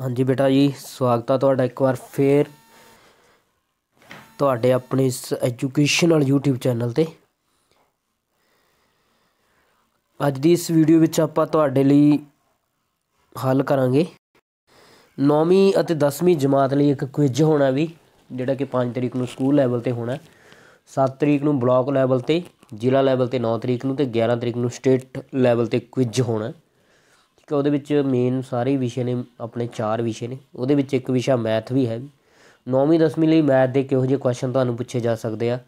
ਹਾਂਜੀ ਬੇਟਾ ਜੀ ਸਵਾਗਤ ਆ ਤੁਹਾਡਾ ਇੱਕ ਵਾਰ ਫੇਰ ਤੁਹਾਡੇ ਆਪਣੇ ਇਸ ਐਜੂਕੇਸ਼ਨਲ YouTube ਚੈਨਲ ਤੇ ਅੱਜ ਦੀ ਇਸ ਵੀਡੀਓ ਵਿੱਚ ਆਪਾਂ ਤੁਹਾਡੇ ਲਈ ਹੱਲ ਕਰਾਂਗੇ 9ਵੀਂ ਅਤੇ 10ਵੀਂ ਜਮਾਤ ਲਈ ਇੱਕ ਕੁਇਜ਼ ਹੋਣਾ ਵੀ ਜਿਹੜਾ ਕਿ 5 ਤਰੀਕ ਨੂੰ ਸਕੂਲ ਲੈਵਲ ਤੇ ਹੋਣਾ 7 ਤਰੀਕ ਨੂੰ ਬਲਾਕ ਲੈਵਲ ਤੇ ਜ਼ਿਲ੍ਹਾ ਲੈਵਲ ਤੇ 9 ਤਰੀਕ ਨੂੰ ਤੇ 11 ਤਰੀਕ ਨੂੰ ਸਟੇਟ ਲੈਵਲ ਤੇ ਕੁਇਜ਼ ਹੋਣਾ ਕਿ ਉਹਦੇ ਵਿੱਚ ਮੇਨ ਸਾਰੇ ਵਿਸ਼ੇ ਨੇ ਆਪਣੇ ਚਾਰ ਵਿਸ਼ੇ ਨੇ ਉਹਦੇ ਵਿੱਚ ਇੱਕ ਵਿਸ਼ਾ ਮੈਥ ਵੀ ਹੈ 9ਵੀਂ ਦਸਵੀਂ ਲਈ ਮੈਥ ਦੇ ਕਿਹੋ ਜਿਹੇ ਕੁਐਸਚਨ ਤੁਹਾਨੂੰ ਪੁੱਛੇ ਜਾ ਸਕਦੇ ਆ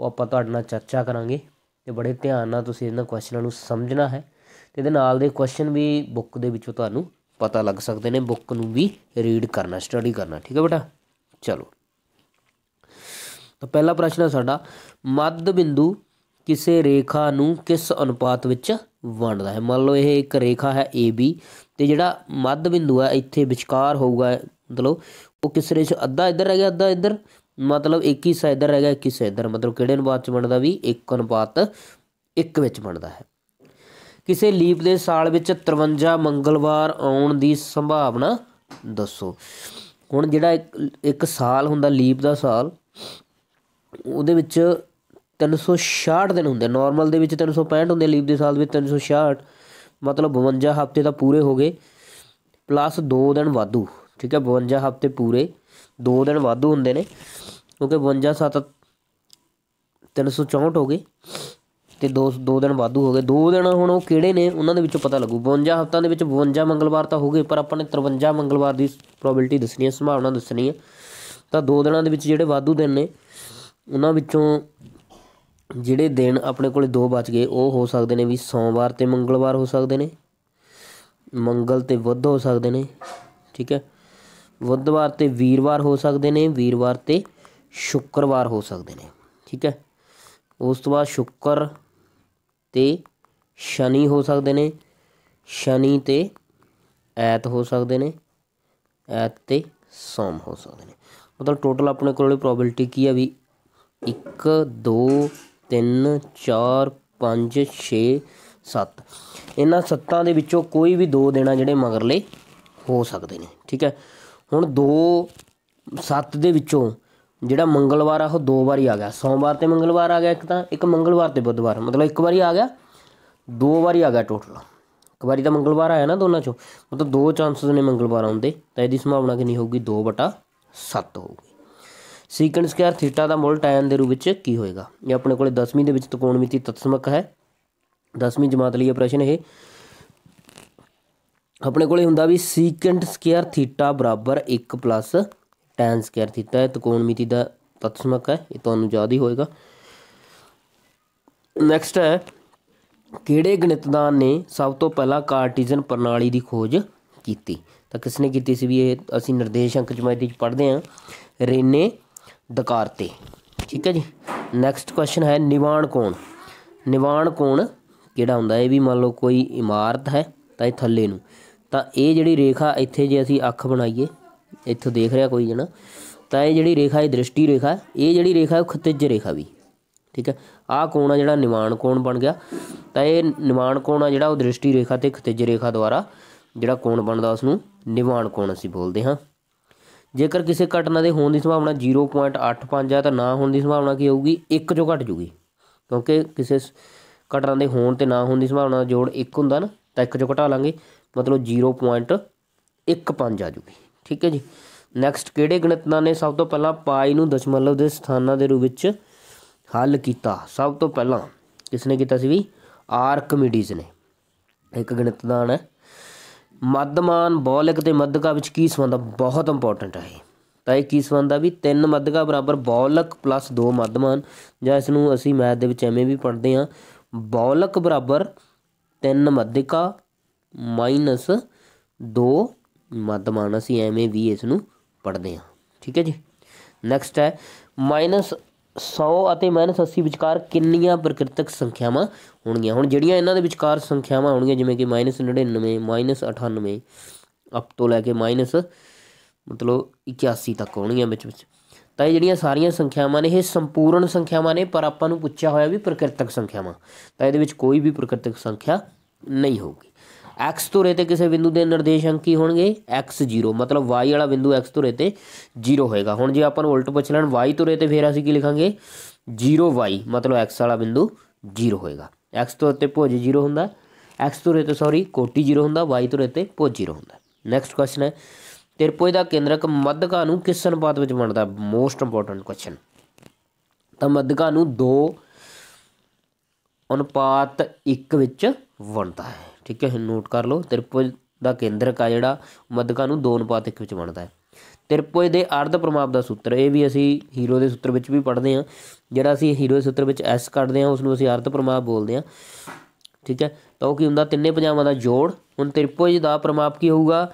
ਉਹ ਆਪਾਂ ਤੁਹਾਡੇ ਨਾਲ ਚਰਚਾ ਕਰਾਂਗੇ ਤੇ ਬੜੇ ਧਿਆਨ ਨਾਲ ਤੁਸੀਂ ਇਹਨਾਂ ਕੁਐਸਚਨਾਂ ਨੂੰ ਸਮਝਣਾ ਹੈ ਤੇ ਇਹਦੇ ਨਾਲ ਦੇ ਕੁਐਸਚਨ ਵੀ ਬੁੱਕ ਦੇ ਵਿੱਚੋਂ ਤੁਹਾਨੂੰ ਪਤਾ ਲੱਗ ਸਕਦੇ ਨੇ ਬੁੱਕ ਨੂੰ ਵੀ ਰੀਡ ਕਰਨਾ ਸਟੱਡੀ ਕਰਨਾ ਠੀਕ ਹੈ ਬੇਟਾ ਚਲੋ ਤਾਂ ਪਹਿਲਾ ਪ੍ਰਸ਼ਨ ਹੈ ਸਾਡਾ ਮੱਧ ਬਿੰਦੂ ਕਿਸੇ ਰੇਖਾ ਨੂੰ ਕਿਸ ਅਨੁਪਾਤ ਵਿੱਚ ਵੰਡਦਾ ਹੈ ਮੰਨ ਲਓ ਇਹ ਇੱਕ ਰੇਖਾ ਹੈ AB ਤੇ ਜਿਹੜਾ ਮੱਧ ਬਿੰਦੂ ਹੈ ਇੱਥੇ ਵਿਚਕਾਰ ਹੋਊਗਾ ਮਤਲਬ ਉਹ ਕਿਸ ਰੇਸ਼ ਅੱਧਾ ਇੱਧਰ ਰਹਿ ਗਿਆ ਅੱਧਾ ਇੱਧਰ ਮਤਲਬ 21 ਹਿੱਸਾ ਇੱਧਰ ਰਹਿ ਗਿਆ 21 ਹਿੱਸਾ ਇੱਧਰ ਮਤਲਬ ਕਿਹੜੇ ਅਨੁਪਾਤ ਚ ਬਣਦਾ ਵੀ 1 ਅਨੁਪਾਤ 1 ਵਿੱਚ ਬਣਦਾ ਹੈ ਕਿਸੇ ਲੀਪ ਦੇ ਸਾਲ ਵਿੱਚ 53 ਮੰਗਲਵਾਰ ਆਉਣ ਦੀ ਸੰਭਾਵਨਾ ਦੱਸੋ ਹੁਣ ਜਿਹੜਾ ਇੱਕ ਸਾਲ ਹੁੰਦਾ ਲੀਪ ਦਾ ਸਾਲ ਉਹਦੇ ਵਿੱਚ 366 ਦਿਨ ਹੁੰਦੇ ਨਾਰਮਲ ਦੇ ਵਿੱਚ 365 ਹੁੰਦੇ ਲੀਪ ਦੇ ਸਾਲ ਦੇ ਵਿੱਚ 366 ਮਤਲਬ 52 ਹਫ਼ਤੇ ਤਾਂ ਪੂਰੇ ਹੋ ਗਏ ਪਲੱਸ 2 ਦਿਨ ਵਾਧੂ ਠੀਕ ਹੈ 52 ਹਫ਼ਤੇ ਪੂਰੇ 2 ਦਿਨ ਵਾਧੂ ਹੁੰਦੇ ਨੇ ਕਿਉਂਕਿ 52 7 364 ਹੋ ਗਏ ਤੇ 2 2 ਦਿਨ ਵਾਧੂ ਹੋ ਗਏ 2 ਦਿਨ ਹੁਣ ਉਹ ਕਿਹੜੇ ਨੇ ਉਹਨਾਂ ਦੇ ਵਿੱਚੋਂ ਪਤਾ ਲੱਗੂ 52 ਹਫ਼ਤਾਂ ਦੇ ਵਿੱਚ 52 ਮੰਗਲਵਾਰ ਤਾਂ ਹੋ ਗਏ ਪਰ ਆਪਾਂ ਨੇ 53 ਮੰਗਲਵਾਰ ਦੀ ਪ੍ਰੋਬੈਬਿਲਿਟੀ ਦੱਸਣੀ ਹੈ ਸੰਭਾਵਨਾ ਦੱਸਣੀ ਹੈ ਤਾਂ 2 ਦਿਨਾਂ ਦੇ ਵਿੱਚ ਜਿਹੜੇ ਵਾਧੂ ਦਿਨ ਨੇ ਉਹਨਾਂ ਵਿੱਚੋਂ ਜਿਹੜੇ ਦਿਨ ਆਪਣੇ ਕੋਲੇ ਦੋ ਬਚ ਗਏ ਉਹ ਹੋ ਸਕਦੇ ਨੇ ਵੀ ਸੋਮਵਾਰ ਤੇ ਮੰਗਲਵਾਰ ਹੋ ਸਕਦੇ ਨੇ ਮੰਗਲ ਤੇ ਬੁੱਧ ਹੋ ਸਕਦੇ ਨੇ ਠੀਕ ਹੈ ਬੁੱਧਵਾਰ ਤੇ ਵੀਰਵਾਰ ਹੋ ਸਕਦੇ ਨੇ ਵੀਰਵਾਰ ਤੇ ਸ਼ੁੱਕਰਵਾਰ ਹੋ ਸਕਦੇ ਨੇ ਠੀਕ ਹੈ ਉਸ ਤੋਂ ਬਾਅਦ ਸ਼ੁੱਕਰ ਤੇ ਸ਼ਨੀ ਹੋ ਸਕਦੇ ਨੇ ਸ਼ਨੀ ਤੇ ਐਤ ਹੋ ਸਕਦੇ ਨੇ ਐਤ ਤੇ ਸੋਮ ਹੋ ਸਕਦੇ ਨੇ ਮਤਲਬ ਟੋਟਲ ਆਪਣੇ ਕੋਲੇ ਪ੍ਰੋਬੈਬਿਲਟੀ ਕੀ ਆ ਵੀ 1 2 ਤਿੰਨ ਇਹਨਾਂ ਸੱਤਾਂ ਦੇ ਵਿੱਚੋਂ ਕੋਈ ਵੀ ਦੋ ਦੇਣਾ ਜਿਹੜੇ ਮਗਰਲੇ ਹੋ ਸਕਦੇ ਨੇ ਠੀਕ ਹੈ ਹੁਣ ਦੋ ਸੱਤ ਦੇ ਵਿੱਚੋਂ ਜਿਹੜਾ ਮੰਗਲਵਾਰ ਆ ਉਹ ਦੋ ਵਾਰੀ ਆ ਗਿਆ ਸੋਮਵਾਰ ਤੇ ਮੰਗਲਵਾਰ ਆ ਗਿਆ ਇੱਕ ਤਾਂ ਇੱਕ ਮੰਗਲਵਾਰ ਤੇ ਬੁੱਧਵਾਰ ਮਤਲਬ ਇੱਕ ਵਾਰੀ ਆ ਗਿਆ ਦੋ ਵਾਰੀ ਆ ਗਿਆ ਟੋਟਲ ਇੱਕ ਵਾਰੀ ਤਾਂ ਮੰਗਲਵਾਰ ਆਇਆ ਨਾ ਦੋਨਾਂ ਚੋਂ ਮਤਲਬ ਦੋ ਚਾਂਸਸ ਨੇ ਮੰਗਲਵਾਰ ਆਉਂਦੇ ਤਾਂ ਇਹਦੀ ਸੰਭਾਵਨਾ ਕਿੰਨੀ ਹੋਊਗੀ 2/7 ਹੋਊਗੀ ਸੀਕੈਂਟ ਸਕੁਅਰ ਥੀਟਾ ਦਾ ਮੁੱਲ ਟੈਨ ਦੇ ਰੂਪ ਵਿੱਚ ਕੀ ਹੋਏਗਾ ਇਹ ਆਪਣੇ ਕੋਲੇ 10ਵੀਂ ਦੇ ਵਿੱਚ ਤਕੋਣਮਿਤੀ ਤਤਸਮਕ ਹੈ 10ਵੀਂ ਜਮਾਤ ਲਈ ਇਹ ਪ੍ਰਸ਼ਨ ਇਹ ਆਪਣੇ ਕੋਲੇ ਹੁੰਦਾ ਵੀ ਸੀਕੈਂਟ ਸਕੁਅਰ ਥੀਟਾ ਬਰਾਬਰ 1 ਟੈਨ ਸਕੁਅਰ ਥੀਟਾ ਹੈ ਤਕੋਣਮਿਤੀ ਦਾ ਤਤਸਮਕ ਹੈ ਇਹ ਤੁਹਾਨੂੰ ਯਾਦ ਹੀ ਹੋਏਗਾ ਨੈਕਸਟ ਹੈ ਕਿਹੜੇ ਗਣਿਤਦਾਨ ਨੇ ਸਭ ਤੋਂ ਪਹਿਲਾਂ ਕਾਰਟੀਜ਼ਨ ਪ੍ਰਣਾਲੀ ਦੀ ਖੋਜ ਕੀਤੀ ਤਾਂ ਕਿਸ ਨੇ ਕੀਤੀ ਸੀ ਵੀ ਇਹ ਅਸੀਂ ਨਿਰਦੇਸ਼ ਅੰਕ ਜਮਾਇਤੀ ਚ ਪੜ੍ਹਦੇ ਹਾਂ ਰੇਨੇ ਦਕਾਰਤੇ ਠੀਕ ਹੈ ਜੀ ਨੈਕਸਟ ਕੁਐਸਚਨ ਹੈ ਨਿਵਾਣ ਕੋਣ ਨਿਵਾਣ ਕੋਣ ਕਿਹੜਾ ਹੁੰਦਾ ਇਹ ਵੀ ਮੰਨ ਲਓ ਕੋਈ ਇਮਾਰਤ ਹੈ ਤਾਂ ਇਹ ਥੱਲੇ ਨੂੰ ਤਾਂ ਇਹ ਜਿਹੜੀ ਰੇਖਾ ਇੱਥੇ ਜੇ ਅਸੀਂ ਅੱਖ ਬਣਾਈਏ ਇੱਥੋਂ ਦੇਖ ਰਿਹਾ ਕੋਈ ਜਣਾ ਤਾਂ ਇਹ ਜਿਹੜੀ ਰੇਖਾ ਇਹ ਦ੍ਰਿਸ਼ਟੀ ਰੇਖਾ ਇਹ ਜਿਹੜੀ ਰੇਖਾ ਉਹ ਖਿਤਿਜ ਰੇਖਾ ਵੀ ਠੀਕ ਹੈ ਆਹ ਕੋਣ ਆ ਜਿਹੜਾ ਨਿਵਾਨ ਕੋਣ ਬਣ ਗਿਆ ਤਾਂ ਇਹ ਨਿਵਾਨ ਕੋਣ ਆ ਜਿਹੜਾ ਉਹ ਦ੍ਰਿਸ਼ਟੀ ਰੇਖਾ ਤੇ ਖਿਤਿਜ ਰੇਖਾ ਦੁਆਰਾ ਜਿਹੜਾ ਕੋਣ ਬਣਦਾ ਉਸ ਨੂੰ ਨਿਵਾਨ ਕੋਣ ਅਸੀਂ ਬੋਲਦੇ ਹਾਂ ਜੇਕਰ ਕਿਸੇ ਘਟਨਾ ਦੇ ਹੋਣ ਦੀ ਸੰਭਾਵਨਾ 0.85 ਹੈ ਤਾਂ ਨਾ ਹੋਣ ਦੀ ਸੰਭਾਵਨਾ ਕੀ ਹੋਊਗੀ 1 ਚੋਂ ਘਟ ਜੂਗੀ ਕਿਉਂਕਿ ਕਿਸੇ ਘਟਨਾ ਦੇ ਹੋਣ ਤੇ ਨਾ ਹੋਣ ਦੀ ਸੰਭਾਵਨਾ ਦਾ ਜੋੜ 1 ਹੁੰਦਾ ਨਾ ਤਾਂ 1 ਚੋਂ ਘਟਾ ਲਾਂਗੇ ਮਤਲਬ 0.15 ਆ ਜੂਗੀ ਠੀਕ ਹੈ ਜੀ ਨੈਕਸਟ ਕਿਹੜੇ ਗਣਿਤਾਂ ਨੇ ਸਭ ਤੋਂ ਪਹਿਲਾਂ ਪਾਈ ਨੂੰ ਦਸ਼ਮਲਵ ਦੇ ਸਥਾਨਾਂ ਦੇ ਰੂਪ ਵਿੱਚ ਹੱਲ ਕੀਤਾ ਸਭ ਤੋਂ ਪਹਿਲਾਂ ਕਿਸ ਨੇ ਕੀਤਾ ਸੀ ਵੀ ਆਰਕਮੀਡੀਜ਼ ਨੇ ਇੱਕ ਗਣਿਤਦਾਨ ਹੈ ਮੱਧਮਾਨ ਬੌਲਿਕ ਤੇ ਮੱਧਕਾ ਵਿੱਚ ਕੀ ਸੰਬੰਧ ਬਹੁਤ ਇੰਪੋਰਟੈਂਟ ਹੈ ਤਾਂ ਇਹ ਕੀ ਸੰਬੰਧ ਆ ਵੀ ਤਿੰਨ ਮੱਧਕਾ ਬਰਾਬਰ ਬੌਲਕ ਪਲੱਸ ਦੋ ਮੱਧਮਾਨ ਜਾਂ ਇਸ ਨੂੰ ਅਸੀਂ ਮੈਥ ਦੇ ਵਿੱਚ ਐਵੇਂ ਵੀ ਪੜ੍ਹਦੇ ਆ ਬੌਲਕ ਬਰਾਬਰ ਤਿੰਨ ਮੱਧਕਾ ਮਾਈਨਸ ਦੋ ਮੱਧਮਾਨ ਅਸੀਂ ਐਵੇਂ ਵੀ ਇਸ ਨੂੰ ਪੜ੍ਹਦੇ ਆ ਠੀਕ ਹੈ ਜੀ ਨੈਕਸਟ ਹੈ ਮਾਈਨਸ 100 ਅਤੇ -80 ਵਿਚਕਾਰ ਕਿੰਨੀਆਂ ਪ੍ਰਕਿਰਤਕ ਸੰਖਿਆਵਾਂ ਹੋਣਗੀਆਂ ਹੁਣ ਜਿਹੜੀਆਂ ਇਹਨਾਂ ਦੇ ਵਿਚਕਾਰ ਸੰਖਿਆਵਾਂ ਹੋਣਗੀਆਂ ਜਿਵੇਂ ਕਿ -99 -98 ਅਪ ਤੋਂ ਲੈ ਕੇ ਮਾਈਨਸ ਮਤਲਬ 81 ਤੱਕ ਹੋਣਗੀਆਂ ਵਿੱਚ ਵਿੱਚ ਤਾਂ ਇਹ ਜਿਹੜੀਆਂ ਸਾਰੀਆਂ ਸੰਖਿਆਵਾਂ ਨੇ ਇਹ ਸੰਪੂਰਨ ਸੰਖਿਆਵਾਂ ਨੇ ਪਰ ਆਪਾਂ ਨੂੰ ਪੁੱਛਿਆ ਹੋਇਆ ਵੀ ਪ੍ਰਕਿਰਤਕ ਸੰਖਿਆਵਾਂ ਤਾਂ ਇਹਦੇ ਵਿੱਚ ਕੋਈ ਵੀ ਪ੍ਰਕਿਰਤਕ ਸੰਖਿਆ ਨਹੀਂ ਹੋਊਗੀ x ਧੁਰੇ ਤੇ ਕਿਸੇ ਬਿੰਦੂ ਦੇ ਨਿਰਦੇਸ਼ ਅੰਕ ਕੀ ਹੋਣਗੇ x 0 ਮਤਲਬ y ਵਾਲਾ ਬਿੰਦੂ x ਧੁਰੇ ਤੇ 0 ਹੋਏਗਾ ਹੁਣ ਜੇ ਆਪਾਂ ਨੂੰ ਉਲਟ ਪੁੱਛ ਲੈਣ y ਧੁਰੇ ਤੇ ਫੇਰ ਅਸੀਂ ਕੀ ਲਿਖਾਂਗੇ 0y ਮਤਲਬ x ਵਾਲਾ ਬਿੰਦੂ 0 ਹੋਏਗਾ x ਧੁਰੇ ਤੇ ਭੁਜ 0 ਹੁੰਦਾ x ਧੁਰੇ ਤੇ ਸੌਰੀ ਕੋਟੀ 0 ਹੁੰਦਾ y ਧੁਰੇ ਤੇ ਭੁਜ 0 ਹੁੰਦਾ ਨੈਕਸਟ ਕੁਐਸਚਨ ਹੈ ਤਿਰਪੋਏ ਦਾ ਕੇਂਦਰਕ ਮੱਧਕਾ ਨੂੰ ਕਿਸ ਅਨੁਪਾਤ ਵਿੱਚ ਬਣਦਾ ਮੋਸਟ ਇੰਪੋਰਟੈਂਟ ਕੁਐਸਚਨ ਤਾਂ ਮੱਧਕਾ ਨੂੰ 2 ਅਨੁਪਾਤ 1 ਵਿੱਚ ਬਣਦਾ ਹੈ ਠੀਕ ਹੈ ਨੋਟ ਕਰ ਲਓ ਤ੍ਰਿਪੁਜ ਦਾ ਕੇਂਦਰਕ ਆ ਜਿਹੜਾ ਮਦਕਾ ਨੂੰ ਦੋਨ ਅਨੁਪਾਤ ਇੱਕ ਵਿੱਚ ਬਣਦਾ ਹੈ ਤ੍ਰਿਪੁਜ ਦੇ ਅਰਧ ਪ੍ਰਮਾਪ ਦਾ ਸੂਤਰ ਇਹ ਵੀ ਅਸੀਂ ਹੀਰੋ ਦੇ ਸੂਤਰ ਵਿੱਚ ਵੀ ਪੜ੍ਹਦੇ ਹਾਂ ਜਿਹੜਾ ਅਸੀਂ ਹੀਰੋ ਦੇ ਸੂਤਰ ਵਿੱਚ ਐਸ ਕੱਢਦੇ ਹਾਂ ਉਸ ਨੂੰ ਅਸੀਂ ਅਰਧ ਪ੍ਰਮਾਪ ਬੋਲਦੇ ਹਾਂ ਠੀਕ ਹੈ ਤਾਂ ਉਹ ਕੀ ਹੁੰਦਾ ਤਿੰਨੇ ਪੰਜਾਵਾਂ ਦਾ ਜੋੜ ਹੁਣ ਤ੍ਰਿਪੁਜ ਦਾ ਪ੍ਰਮਾਪ ਕੀ ਹੋਊਗਾ